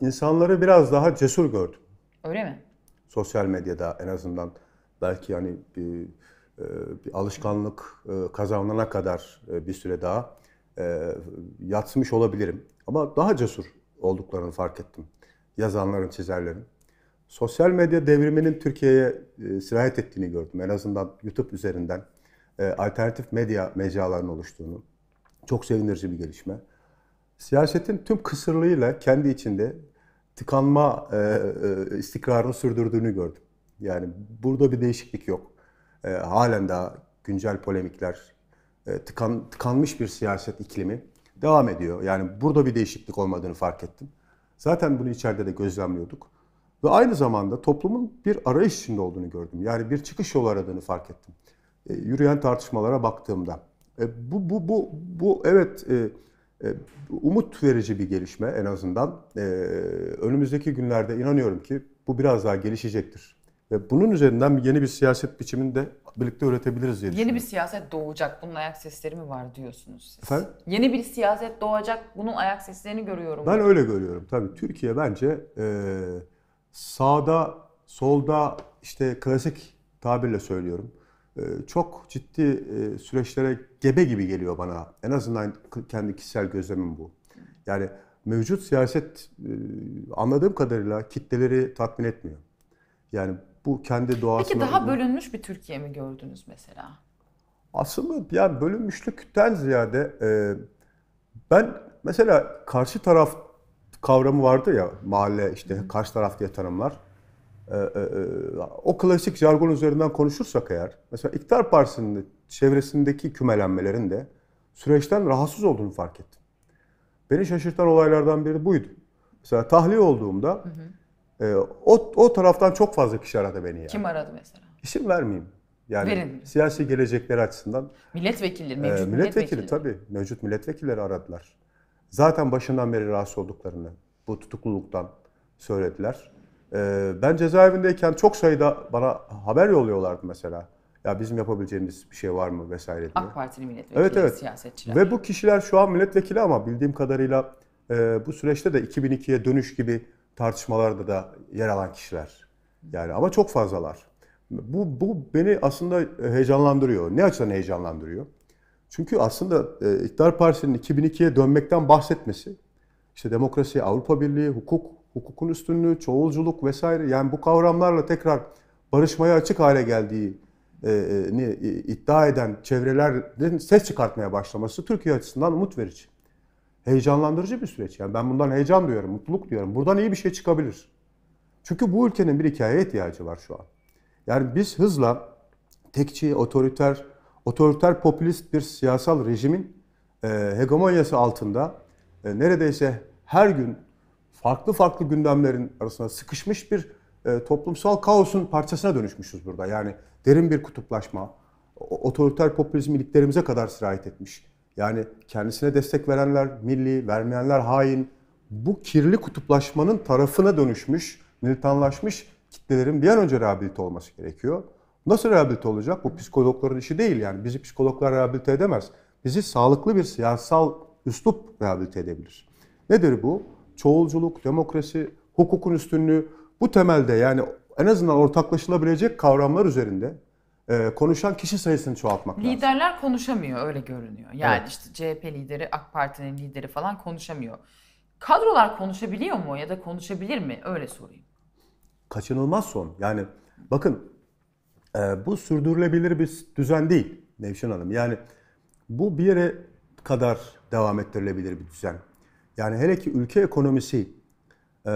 insanları biraz daha cesur gördüm. Öyle mi? Sosyal medyada en azından belki yani e, ee, bir alışkanlık e, kazanana kadar e, bir süre daha e, yatsmış olabilirim. Ama daha cesur olduklarını fark ettim. Yazanların, çizerlerin. Sosyal medya devriminin Türkiye'ye sirayet ettiğini gördüm. En azından YouTube üzerinden alternatif medya mecralarının oluştuğunu. Çok sevindirici bir gelişme. Siyasetin tüm kısırlığıyla kendi içinde tıkanma istikrarını sürdürdüğünü gördüm. Yani burada bir değişiklik yok e, halen daha güncel polemikler, e, tıkan, tıkanmış bir siyaset iklimi devam ediyor. Yani burada bir değişiklik olmadığını fark ettim. Zaten bunu içeride de gözlemliyorduk. Ve aynı zamanda toplumun bir arayış içinde olduğunu gördüm. Yani bir çıkış yolu aradığını fark ettim. E, yürüyen tartışmalara baktığımda. E, bu, bu, bu, bu evet e, e umut verici bir gelişme en azından. E, önümüzdeki günlerde inanıyorum ki bu biraz daha gelişecektir. Ve bunun üzerinden yeni bir siyaset biçimini de birlikte üretebiliriz diye Yeni bir siyaset doğacak. Bunun ayak sesleri mi var diyorsunuz siz? Efendim? Yeni bir siyaset doğacak. Bunun ayak seslerini görüyorum. Ben öyle görüyorum. Tabii Türkiye bence e, sağda, solda işte klasik tabirle söylüyorum. E, çok ciddi e, süreçlere gebe gibi geliyor bana. En azından kendi kişisel gözlemim bu. Yani mevcut siyaset e, anladığım kadarıyla kitleleri tatmin etmiyor. Yani bu kendi doğasına... Peki daha bölünmüş bir Türkiye mi gördünüz mesela? Aslında yani bölünmüşlükten ziyade e, ben mesela karşı taraf kavramı vardı ya mahalle işte Hı. karşı taraf diye tanımlar. E, e, e, o klasik jargon üzerinden konuşursak eğer mesela İktidar Partisi'nin çevresindeki kümelenmelerin de süreçten rahatsız olduğunu fark ettim. Beni şaşırtan olaylardan biri buydu. Mesela tahliye olduğumda hı hı e, o, o taraftan çok fazla kişi aradı beni yani. Kim aradı mesela? İsim vermeyeyim. Yani Verin. siyasi gelecekleri açısından. Milletvekilleri, e, mevcut e, milletvekili, milletvekili. tabii. Mevcut milletvekilleri aradılar. Zaten başından beri rahatsız olduklarını bu tutukluluktan söylediler. E, ben cezaevindeyken çok sayıda bana haber yolluyorlardı mesela. Ya bizim yapabileceğimiz bir şey var mı vesaire diye. AK Partili milletvekili, evet, evet. siyasetçiler. Ve bu kişiler şu an milletvekili ama bildiğim kadarıyla e, bu süreçte de 2002'ye dönüş gibi tartışmalarda da yer alan kişiler. Yani ama çok fazlalar. Bu, bu beni aslında e, heyecanlandırıyor. Ne açıdan heyecanlandırıyor? Çünkü aslında e, İktidar Partisi'nin 2002'ye dönmekten bahsetmesi, işte demokrasi, Avrupa Birliği, hukuk, hukukun üstünlüğü, çoğulculuk vesaire yani bu kavramlarla tekrar barışmaya açık hale geldiği e, e iddia eden çevrelerin ses çıkartmaya başlaması Türkiye açısından umut verici heyecanlandırıcı bir süreç. Yani ben bundan heyecan duyuyorum, mutluluk duyuyorum. Buradan iyi bir şey çıkabilir. Çünkü bu ülkenin bir hikayeye ihtiyacı var şu an. Yani biz hızla tekçi, otoriter, otoriter popülist bir siyasal rejimin e, hegemonyası altında e, neredeyse her gün farklı farklı gündemlerin arasında sıkışmış bir e, toplumsal kaosun parçasına dönüşmüşüz burada. Yani derin bir kutuplaşma, otoriter popülizm iliklerimize kadar sirayet etmiş. Yani kendisine destek verenler milli, vermeyenler hain. Bu kirli kutuplaşmanın tarafına dönüşmüş, militanlaşmış kitlelerin bir an önce rehabilite olması gerekiyor. Nasıl rehabilite olacak? Bu psikologların işi değil yani. Bizi psikologlar rehabilite edemez. Bizi sağlıklı bir siyasal üslup rehabilite edebilir. Nedir bu? Çoğulculuk, demokrasi, hukukun üstünlüğü bu temelde yani en azından ortaklaşılabilecek kavramlar üzerinde ee, konuşan kişi sayısını çoğaltmak Liderler lazım. Liderler konuşamıyor öyle görünüyor. Yani evet. işte CHP lideri, AK Parti'nin lideri falan konuşamıyor. Kadrolar konuşabiliyor mu ya da konuşabilir mi? Öyle sorayım. Kaçınılmaz son. Yani bakın e, bu sürdürülebilir bir düzen değil Nevşin Hanım. Yani bu bir yere kadar devam ettirilebilir bir düzen. Yani hele ki ülke ekonomisi e,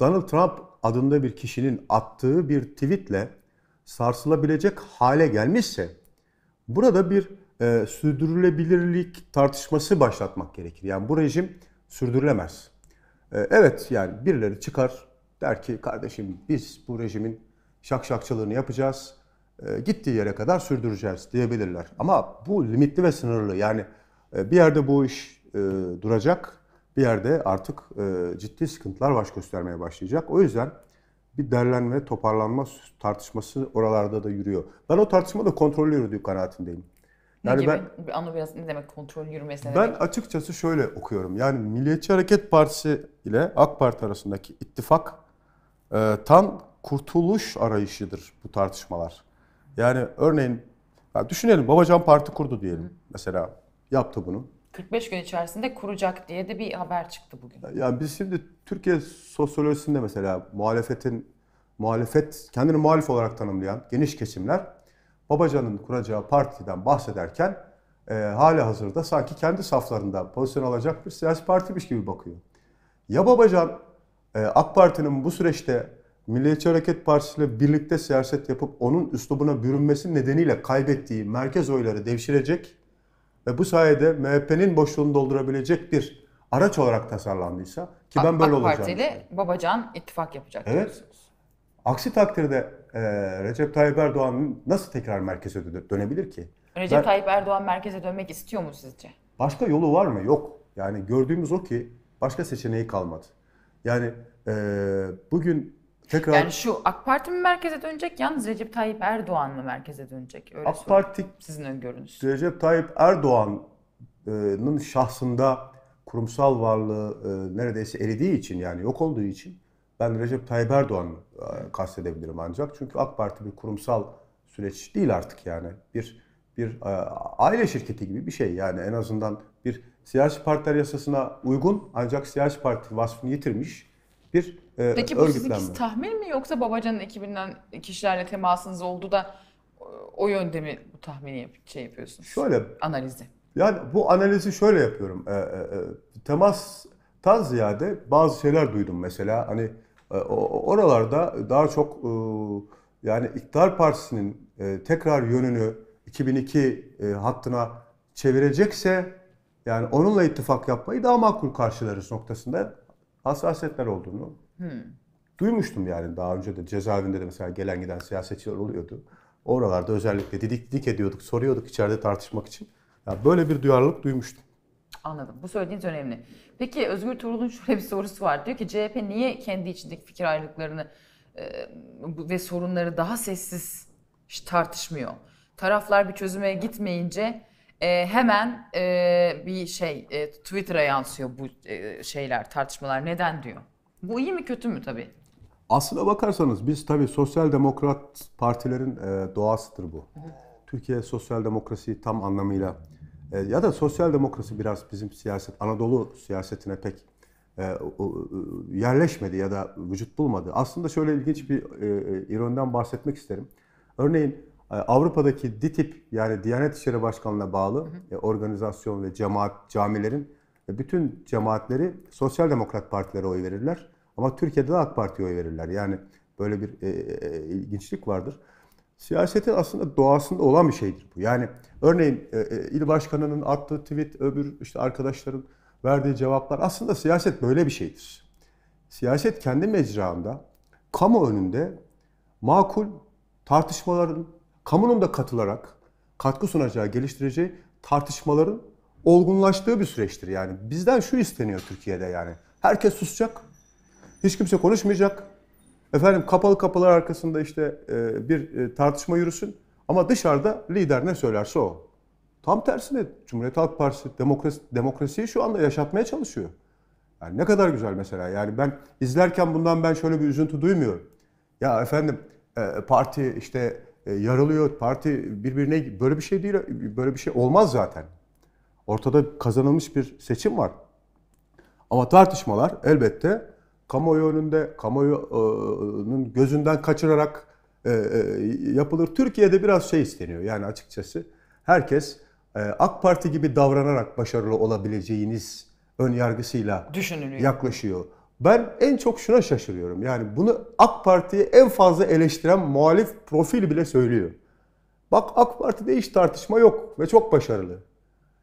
Donald Trump adında bir kişinin attığı bir tweetle sarsılabilecek hale gelmişse burada bir e, sürdürülebilirlik tartışması başlatmak gerekir. Yani bu rejim sürdürülemez. E, evet yani birileri çıkar der ki kardeşim biz bu rejimin şakşakçılığını yapacağız. E, gittiği yere kadar sürdüreceğiz diyebilirler. Ama bu limitli ve sınırlı. Yani e, bir yerde bu iş e, duracak. Bir yerde artık e, ciddi sıkıntılar baş göstermeye başlayacak. O yüzden bir derlenme, toparlanma tartışması oralarda da yürüyor. Ben o tartışmada da kontrollü yürüdüğü kanaatindeyim. Yani ne gibi? Ben, Anla biraz ne demek kontrol yürümesi Ben demek? açıkçası şöyle okuyorum. Yani Milliyetçi Hareket Partisi ile AK Parti arasındaki ittifak e, tam kurtuluş arayışıdır bu tartışmalar. Yani örneğin ya düşünelim Babacan Parti kurdu diyelim. Hı. Mesela yaptı bunu. 45 gün içerisinde kuracak diye de bir haber çıktı bugün. Yani biz şimdi Türkiye sosyolojisinde mesela muhalefetin muhalefet kendini muhalif olarak tanımlayan geniş kesimler Babacan'ın kuracağı partiden bahsederken e, hali hazırda sanki kendi saflarında pozisyon alacak bir siyasi partimiş gibi bakıyor. Ya Babacan e, AK Parti'nin bu süreçte Milliyetçi Hareket Partisi ile birlikte siyaset yapıp onun üslubuna bürünmesi nedeniyle kaybettiği merkez oyları devşirecek ve bu sayede MHP'nin boşluğunu doldurabilecek bir araç olarak tasarlandıysa ki ben böyle AK olacağım. AK Partili Babacan ittifak yapacak evet. diyorsunuz. Aksi takdirde e, Recep Tayyip Erdoğan nasıl tekrar merkeze dö- dönebilir ki? Recep ben, Tayyip Erdoğan merkeze dönmek istiyor mu sizce? Başka yolu var mı? Yok. Yani gördüğümüz o ki başka seçeneği kalmadı. Yani e, bugün Tekrar yani şu AK Parti mi merkeze dönecek yalnız Recep Tayyip Erdoğan mı merkeze dönecek? Öyle AK Parti sizin öngörünüz. Recep Tayyip Erdoğan'ın e, şahsında kurumsal varlığı e, neredeyse eridiği için yani yok olduğu için ben Recep Tayyip Erdoğan'ı e, kastedebilirim ancak. Çünkü AK Parti bir kurumsal süreç değil artık yani. Bir bir aile şirketi gibi bir şey yani en azından bir siyasi partiler yasasına uygun ancak siyasi parti vasfını yitirmiş bir ee, Peki bu sizinkisi tahmin mi yoksa Babacan'ın ekibinden kişilerle temasınız oldu da o yönde mi bu tahmini yap şey yapıyorsunuz? Şöyle. Analizi. Yani bu analizi şöyle yapıyorum. Ee, e, e, temastan ziyade bazı şeyler duydum mesela. Hani e, oralarda daha çok e, yani iktidar partisinin e, tekrar yönünü 2002 e, hattına çevirecekse yani onunla ittifak yapmayı daha makul karşılarız noktasında hassasiyetler olduğunu Hmm. Duymuştum yani daha önce de cezaevinde de mesela gelen giden siyasetçiler oluyordu. Oralarda özellikle didik didik ediyorduk, soruyorduk içeride tartışmak için. Ya böyle bir duyarlılık duymuştum. Anladım. Bu söylediğiniz önemli. Peki Özgür Tuğrul'un şöyle bir sorusu var. Diyor ki CHP niye kendi içindeki fikir ayrılıklarını e, ve sorunları daha sessiz tartışmıyor? Taraflar bir çözüme gitmeyince e, hemen e, bir şey e, Twitter'a yansıyor bu e, şeyler, tartışmalar. Neden diyor? Bu iyi mi kötü mü tabii? Aslına bakarsanız biz tabii sosyal demokrat partilerin e, doğasıdır bu. Türkiye sosyal demokrasiyi tam anlamıyla e, ya da sosyal demokrasi biraz bizim siyaset Anadolu siyasetine pek e, yerleşmedi ya da vücut bulmadı. Aslında şöyle ilginç bir e, ironiden bahsetmek isterim. Örneğin e, Avrupa'daki DİTİP yani Diyanet İşleri Başkanlığı'na bağlı organizasyon ve cemaat camilerin bütün cemaatleri sosyal demokrat partilere oy verirler. Ama Türkiye'de de AK Parti'ye oy verirler. Yani böyle bir e, e, e, ilginçlik vardır. Siyasetin aslında doğasında olan bir şeydir bu. Yani örneğin e, e, il başkanının attığı tweet, öbür işte arkadaşların verdiği cevaplar aslında siyaset böyle bir şeydir. Siyaset kendi mecraında kamu önünde makul tartışmaların, kamunun da katılarak katkı sunacağı, geliştireceği tartışmaların olgunlaştığı bir süreçtir yani. Bizden şu isteniyor Türkiye'de yani. Herkes susacak. Hiç kimse konuşmayacak. Efendim kapalı kapılar arkasında işte e, bir e, tartışma yürüsün. Ama dışarıda lider ne söylerse o. Tam tersine Cumhuriyet Halk Partisi demokrasi, demokrasiyi şu anda yaşatmaya çalışıyor. Yani ne kadar güzel mesela. Yani ben izlerken bundan ben şöyle bir üzüntü duymuyorum. Ya efendim e, parti işte e, yarılıyor, parti birbirine böyle bir şey değil, böyle bir şey olmaz zaten. Ortada kazanılmış bir seçim var. Ama tartışmalar elbette kamuoyu önünde, kamuoyunun gözünden kaçırarak e, e, yapılır. Türkiye'de biraz şey isteniyor yani açıkçası. Herkes e, AK Parti gibi davranarak başarılı olabileceğiniz ön yargısıyla Düşünülüyor. yaklaşıyor. Ben en çok şuna şaşırıyorum. Yani bunu AK Parti'yi en fazla eleştiren muhalif profil bile söylüyor. Bak AK Parti'de hiç tartışma yok ve çok başarılı.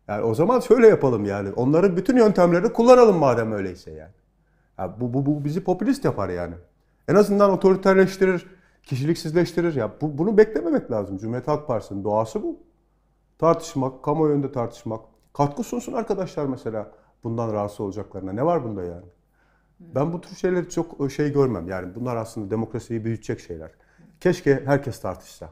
Yani o zaman şöyle yapalım yani. Onların bütün yöntemlerini kullanalım madem öyleyse yani. yani bu, bu, bu bizi popülist yapar yani. En azından otoriterleştirir, kişiliksizleştirir. Ya bu, bunu beklememek lazım. Cumhuriyet Halk Partisi'nin doğası bu. Tartışmak, kamuoyunda tartışmak. Katkı sunsun arkadaşlar mesela bundan rahatsız olacaklarına. Ne var bunda yani? Ben bu tür şeyleri çok şey görmem. Yani bunlar aslında demokrasiyi büyütecek şeyler. Keşke herkes tartışsa.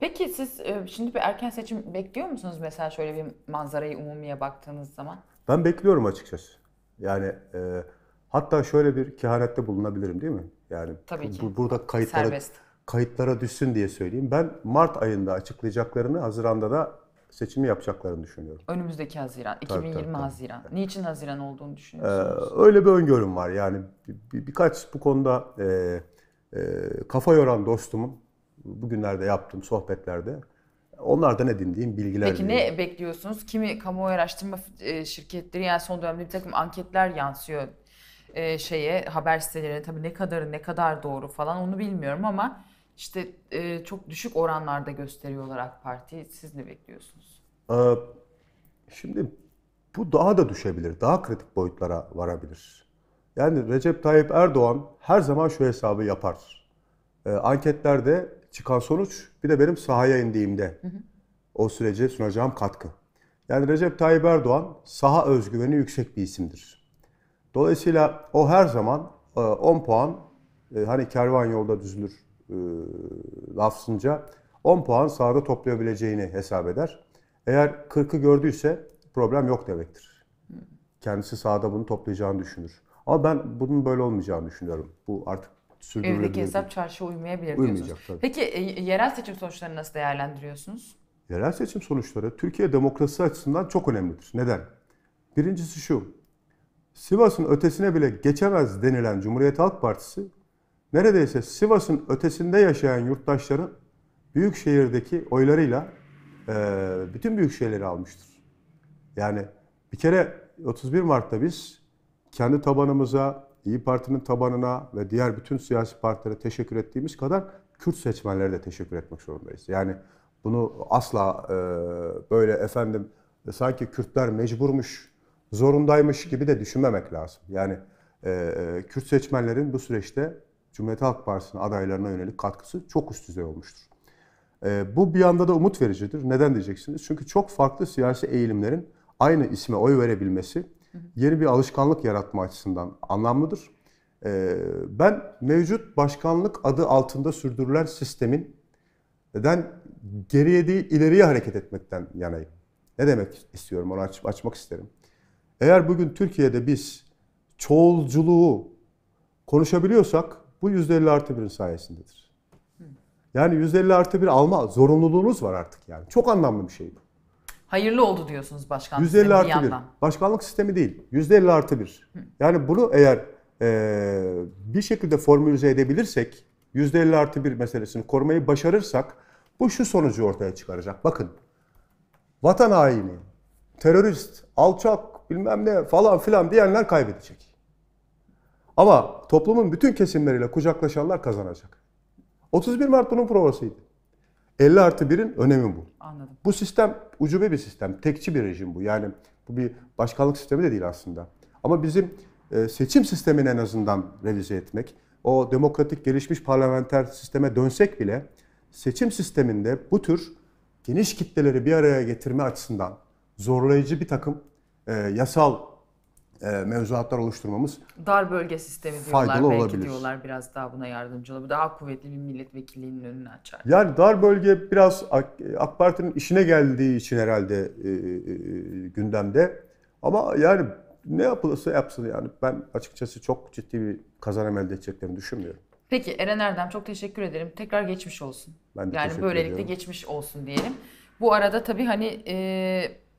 Peki siz e, şimdi bir erken seçim bekliyor musunuz mesela şöyle bir manzarayı umumiye baktığınız zaman? Ben bekliyorum açıkçası. Yani e, hatta şöyle bir kehanette bulunabilirim değil mi? Yani Tabii ki. Bu, burada kayıtlara Serbest. kayıtlara düşsün diye söyleyeyim. Ben Mart ayında açıklayacaklarını, Haziran'da da seçimi yapacaklarını düşünüyorum. Önümüzdeki Haziran, 2020 tabii, tabii. Haziran. Niçin Haziran olduğunu düşünüyorsunuz? Ee, öyle bir öngörüm var. Yani bir, bir, birkaç bu konuda e, e, kafa yoran dostumun bugünlerde yaptığım sohbetlerde onlardan edindiğim bilgiler. Peki diyeyim. ne bekliyorsunuz? Kimi kamuoyu araştırma e, şirketleri yani son dönemde bir takım anketler yansıyor e, şeye haber sitelerine tabii ne kadarı ne kadar doğru falan onu bilmiyorum ama işte e, çok düşük oranlarda gösteriyorlar AK parti. Siz ne bekliyorsunuz? Ee, şimdi bu daha da düşebilir. Daha kritik boyutlara varabilir. Yani Recep Tayyip Erdoğan her zaman şu hesabı yapar. Ee, anketlerde çıkan sonuç bir de benim sahaya indiğimde hı hı. o sürece sunacağım katkı. Yani Recep Tayyip Erdoğan saha özgüveni yüksek bir isimdir. Dolayısıyla o her zaman 10 e, puan e, hani kervan yolda düzülür e, lafsınca 10 puan sahada toplayabileceğini hesap eder. Eğer 40'ı gördüyse problem yok demektir. Kendisi sahada bunu toplayacağını düşünür. Ama ben bunun böyle olmayacağını düşünüyorum. Bu artık sürdürülebilir. Evdeki hesap çarşı uymayabilir diyorsunuz. tabii. Peki e, yerel seçim sonuçlarını nasıl değerlendiriyorsunuz? Yerel seçim sonuçları Türkiye demokrasi açısından çok önemlidir. Neden? Birincisi şu. Sivas'ın ötesine bile geçemez denilen Cumhuriyet Halk Partisi neredeyse Sivas'ın ötesinde yaşayan yurttaşların büyük şehirdeki oylarıyla e, bütün büyük şeyleri almıştır. Yani bir kere 31 Mart'ta biz kendi tabanımıza, İyi Parti'nin tabanına ve diğer bütün siyasi partilere teşekkür ettiğimiz kadar Kürt seçmenlere de teşekkür etmek zorundayız. Yani bunu asla e, böyle efendim e, sanki Kürtler mecburmuş, zorundaymış gibi de düşünmemek lazım. Yani e, e Kürt seçmenlerin bu süreçte Cumhuriyet Halk Partisi'nin adaylarına yönelik katkısı çok üst düzey olmuştur. E, bu bir yanda da umut vericidir. Neden diyeceksiniz? Çünkü çok farklı siyasi eğilimlerin aynı isme oy verebilmesi Yeni bir alışkanlık yaratma açısından anlamlıdır. Ee, ben mevcut başkanlık adı altında sürdürülen sistemin neden geriye değil ileriye hareket etmekten yanayım. Ne demek istiyorum onu açmak isterim. Eğer bugün Türkiye'de biz çoğulculuğu konuşabiliyorsak bu 150 artı birin sayesindedir. Yani 150 artı bir alma zorunluluğunuz var artık yani. Çok anlamlı bir şey bu. Hayırlı oldu diyorsunuz başkanlık %50 artı bir yandan. Bir. Başkanlık sistemi değil. %50 artı bir. Yani bunu eğer e, bir şekilde formülize edebilirsek %50 artı bir meselesini korumayı başarırsak bu şu sonucu ortaya çıkaracak. Bakın vatan haini, terörist, alçak bilmem ne falan filan diyenler kaybedecek. Ama toplumun bütün kesimleriyle kucaklaşanlar kazanacak. 31 Mart bunun provasıydı. 50 artı 1'in önemi bu. Anladım. Bu sistem ucube bir sistem, tekçi bir rejim bu. Yani bu bir başkanlık sistemi de değil aslında. Ama bizim e, seçim sistemini en azından revize etmek, o demokratik gelişmiş parlamenter sisteme dönsek bile seçim sisteminde bu tür geniş kitleleri bir araya getirme açısından zorlayıcı bir takım e, yasal e, mevzuatlar oluşturmamız dar bölge sistemi diyorlar faydalı belki olabilir. diyorlar biraz daha buna yardımcı olur. Daha kuvvetli bir milletvekilliğinin önünü açar. Yani dar bölge biraz AK, Parti'nin işine geldiği için herhalde e, e, gündemde. Ama yani ne yapılırsa yapsın yani ben açıkçası çok ciddi bir kazanım elde edeceklerini düşünmüyorum. Peki Eren Erdem çok teşekkür ederim. Tekrar geçmiş olsun. Ben de yani böylelikle ediyorum. geçmiş olsun diyelim. Bu arada tabii hani e,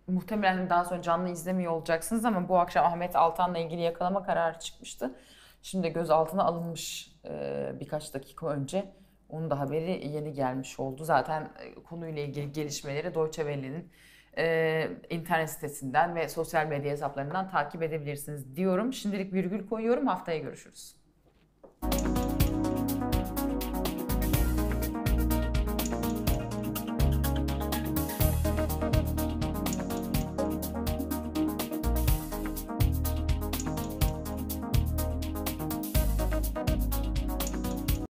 muhtemelen daha sonra canlı izlemiyor olacaksınız ama bu akşam Ahmet Altan'la ilgili yakalama kararı çıkmıştı. Şimdi gözaltına alınmış e, birkaç dakika önce. Onun da haberi yeni gelmiş oldu. Zaten e, konuyla ilgili gelişmeleri Deutsche Welle'nin e, internet sitesinden ve sosyal medya hesaplarından takip edebilirsiniz diyorum. Şimdilik virgül koyuyorum. Haftaya görüşürüz. Müzik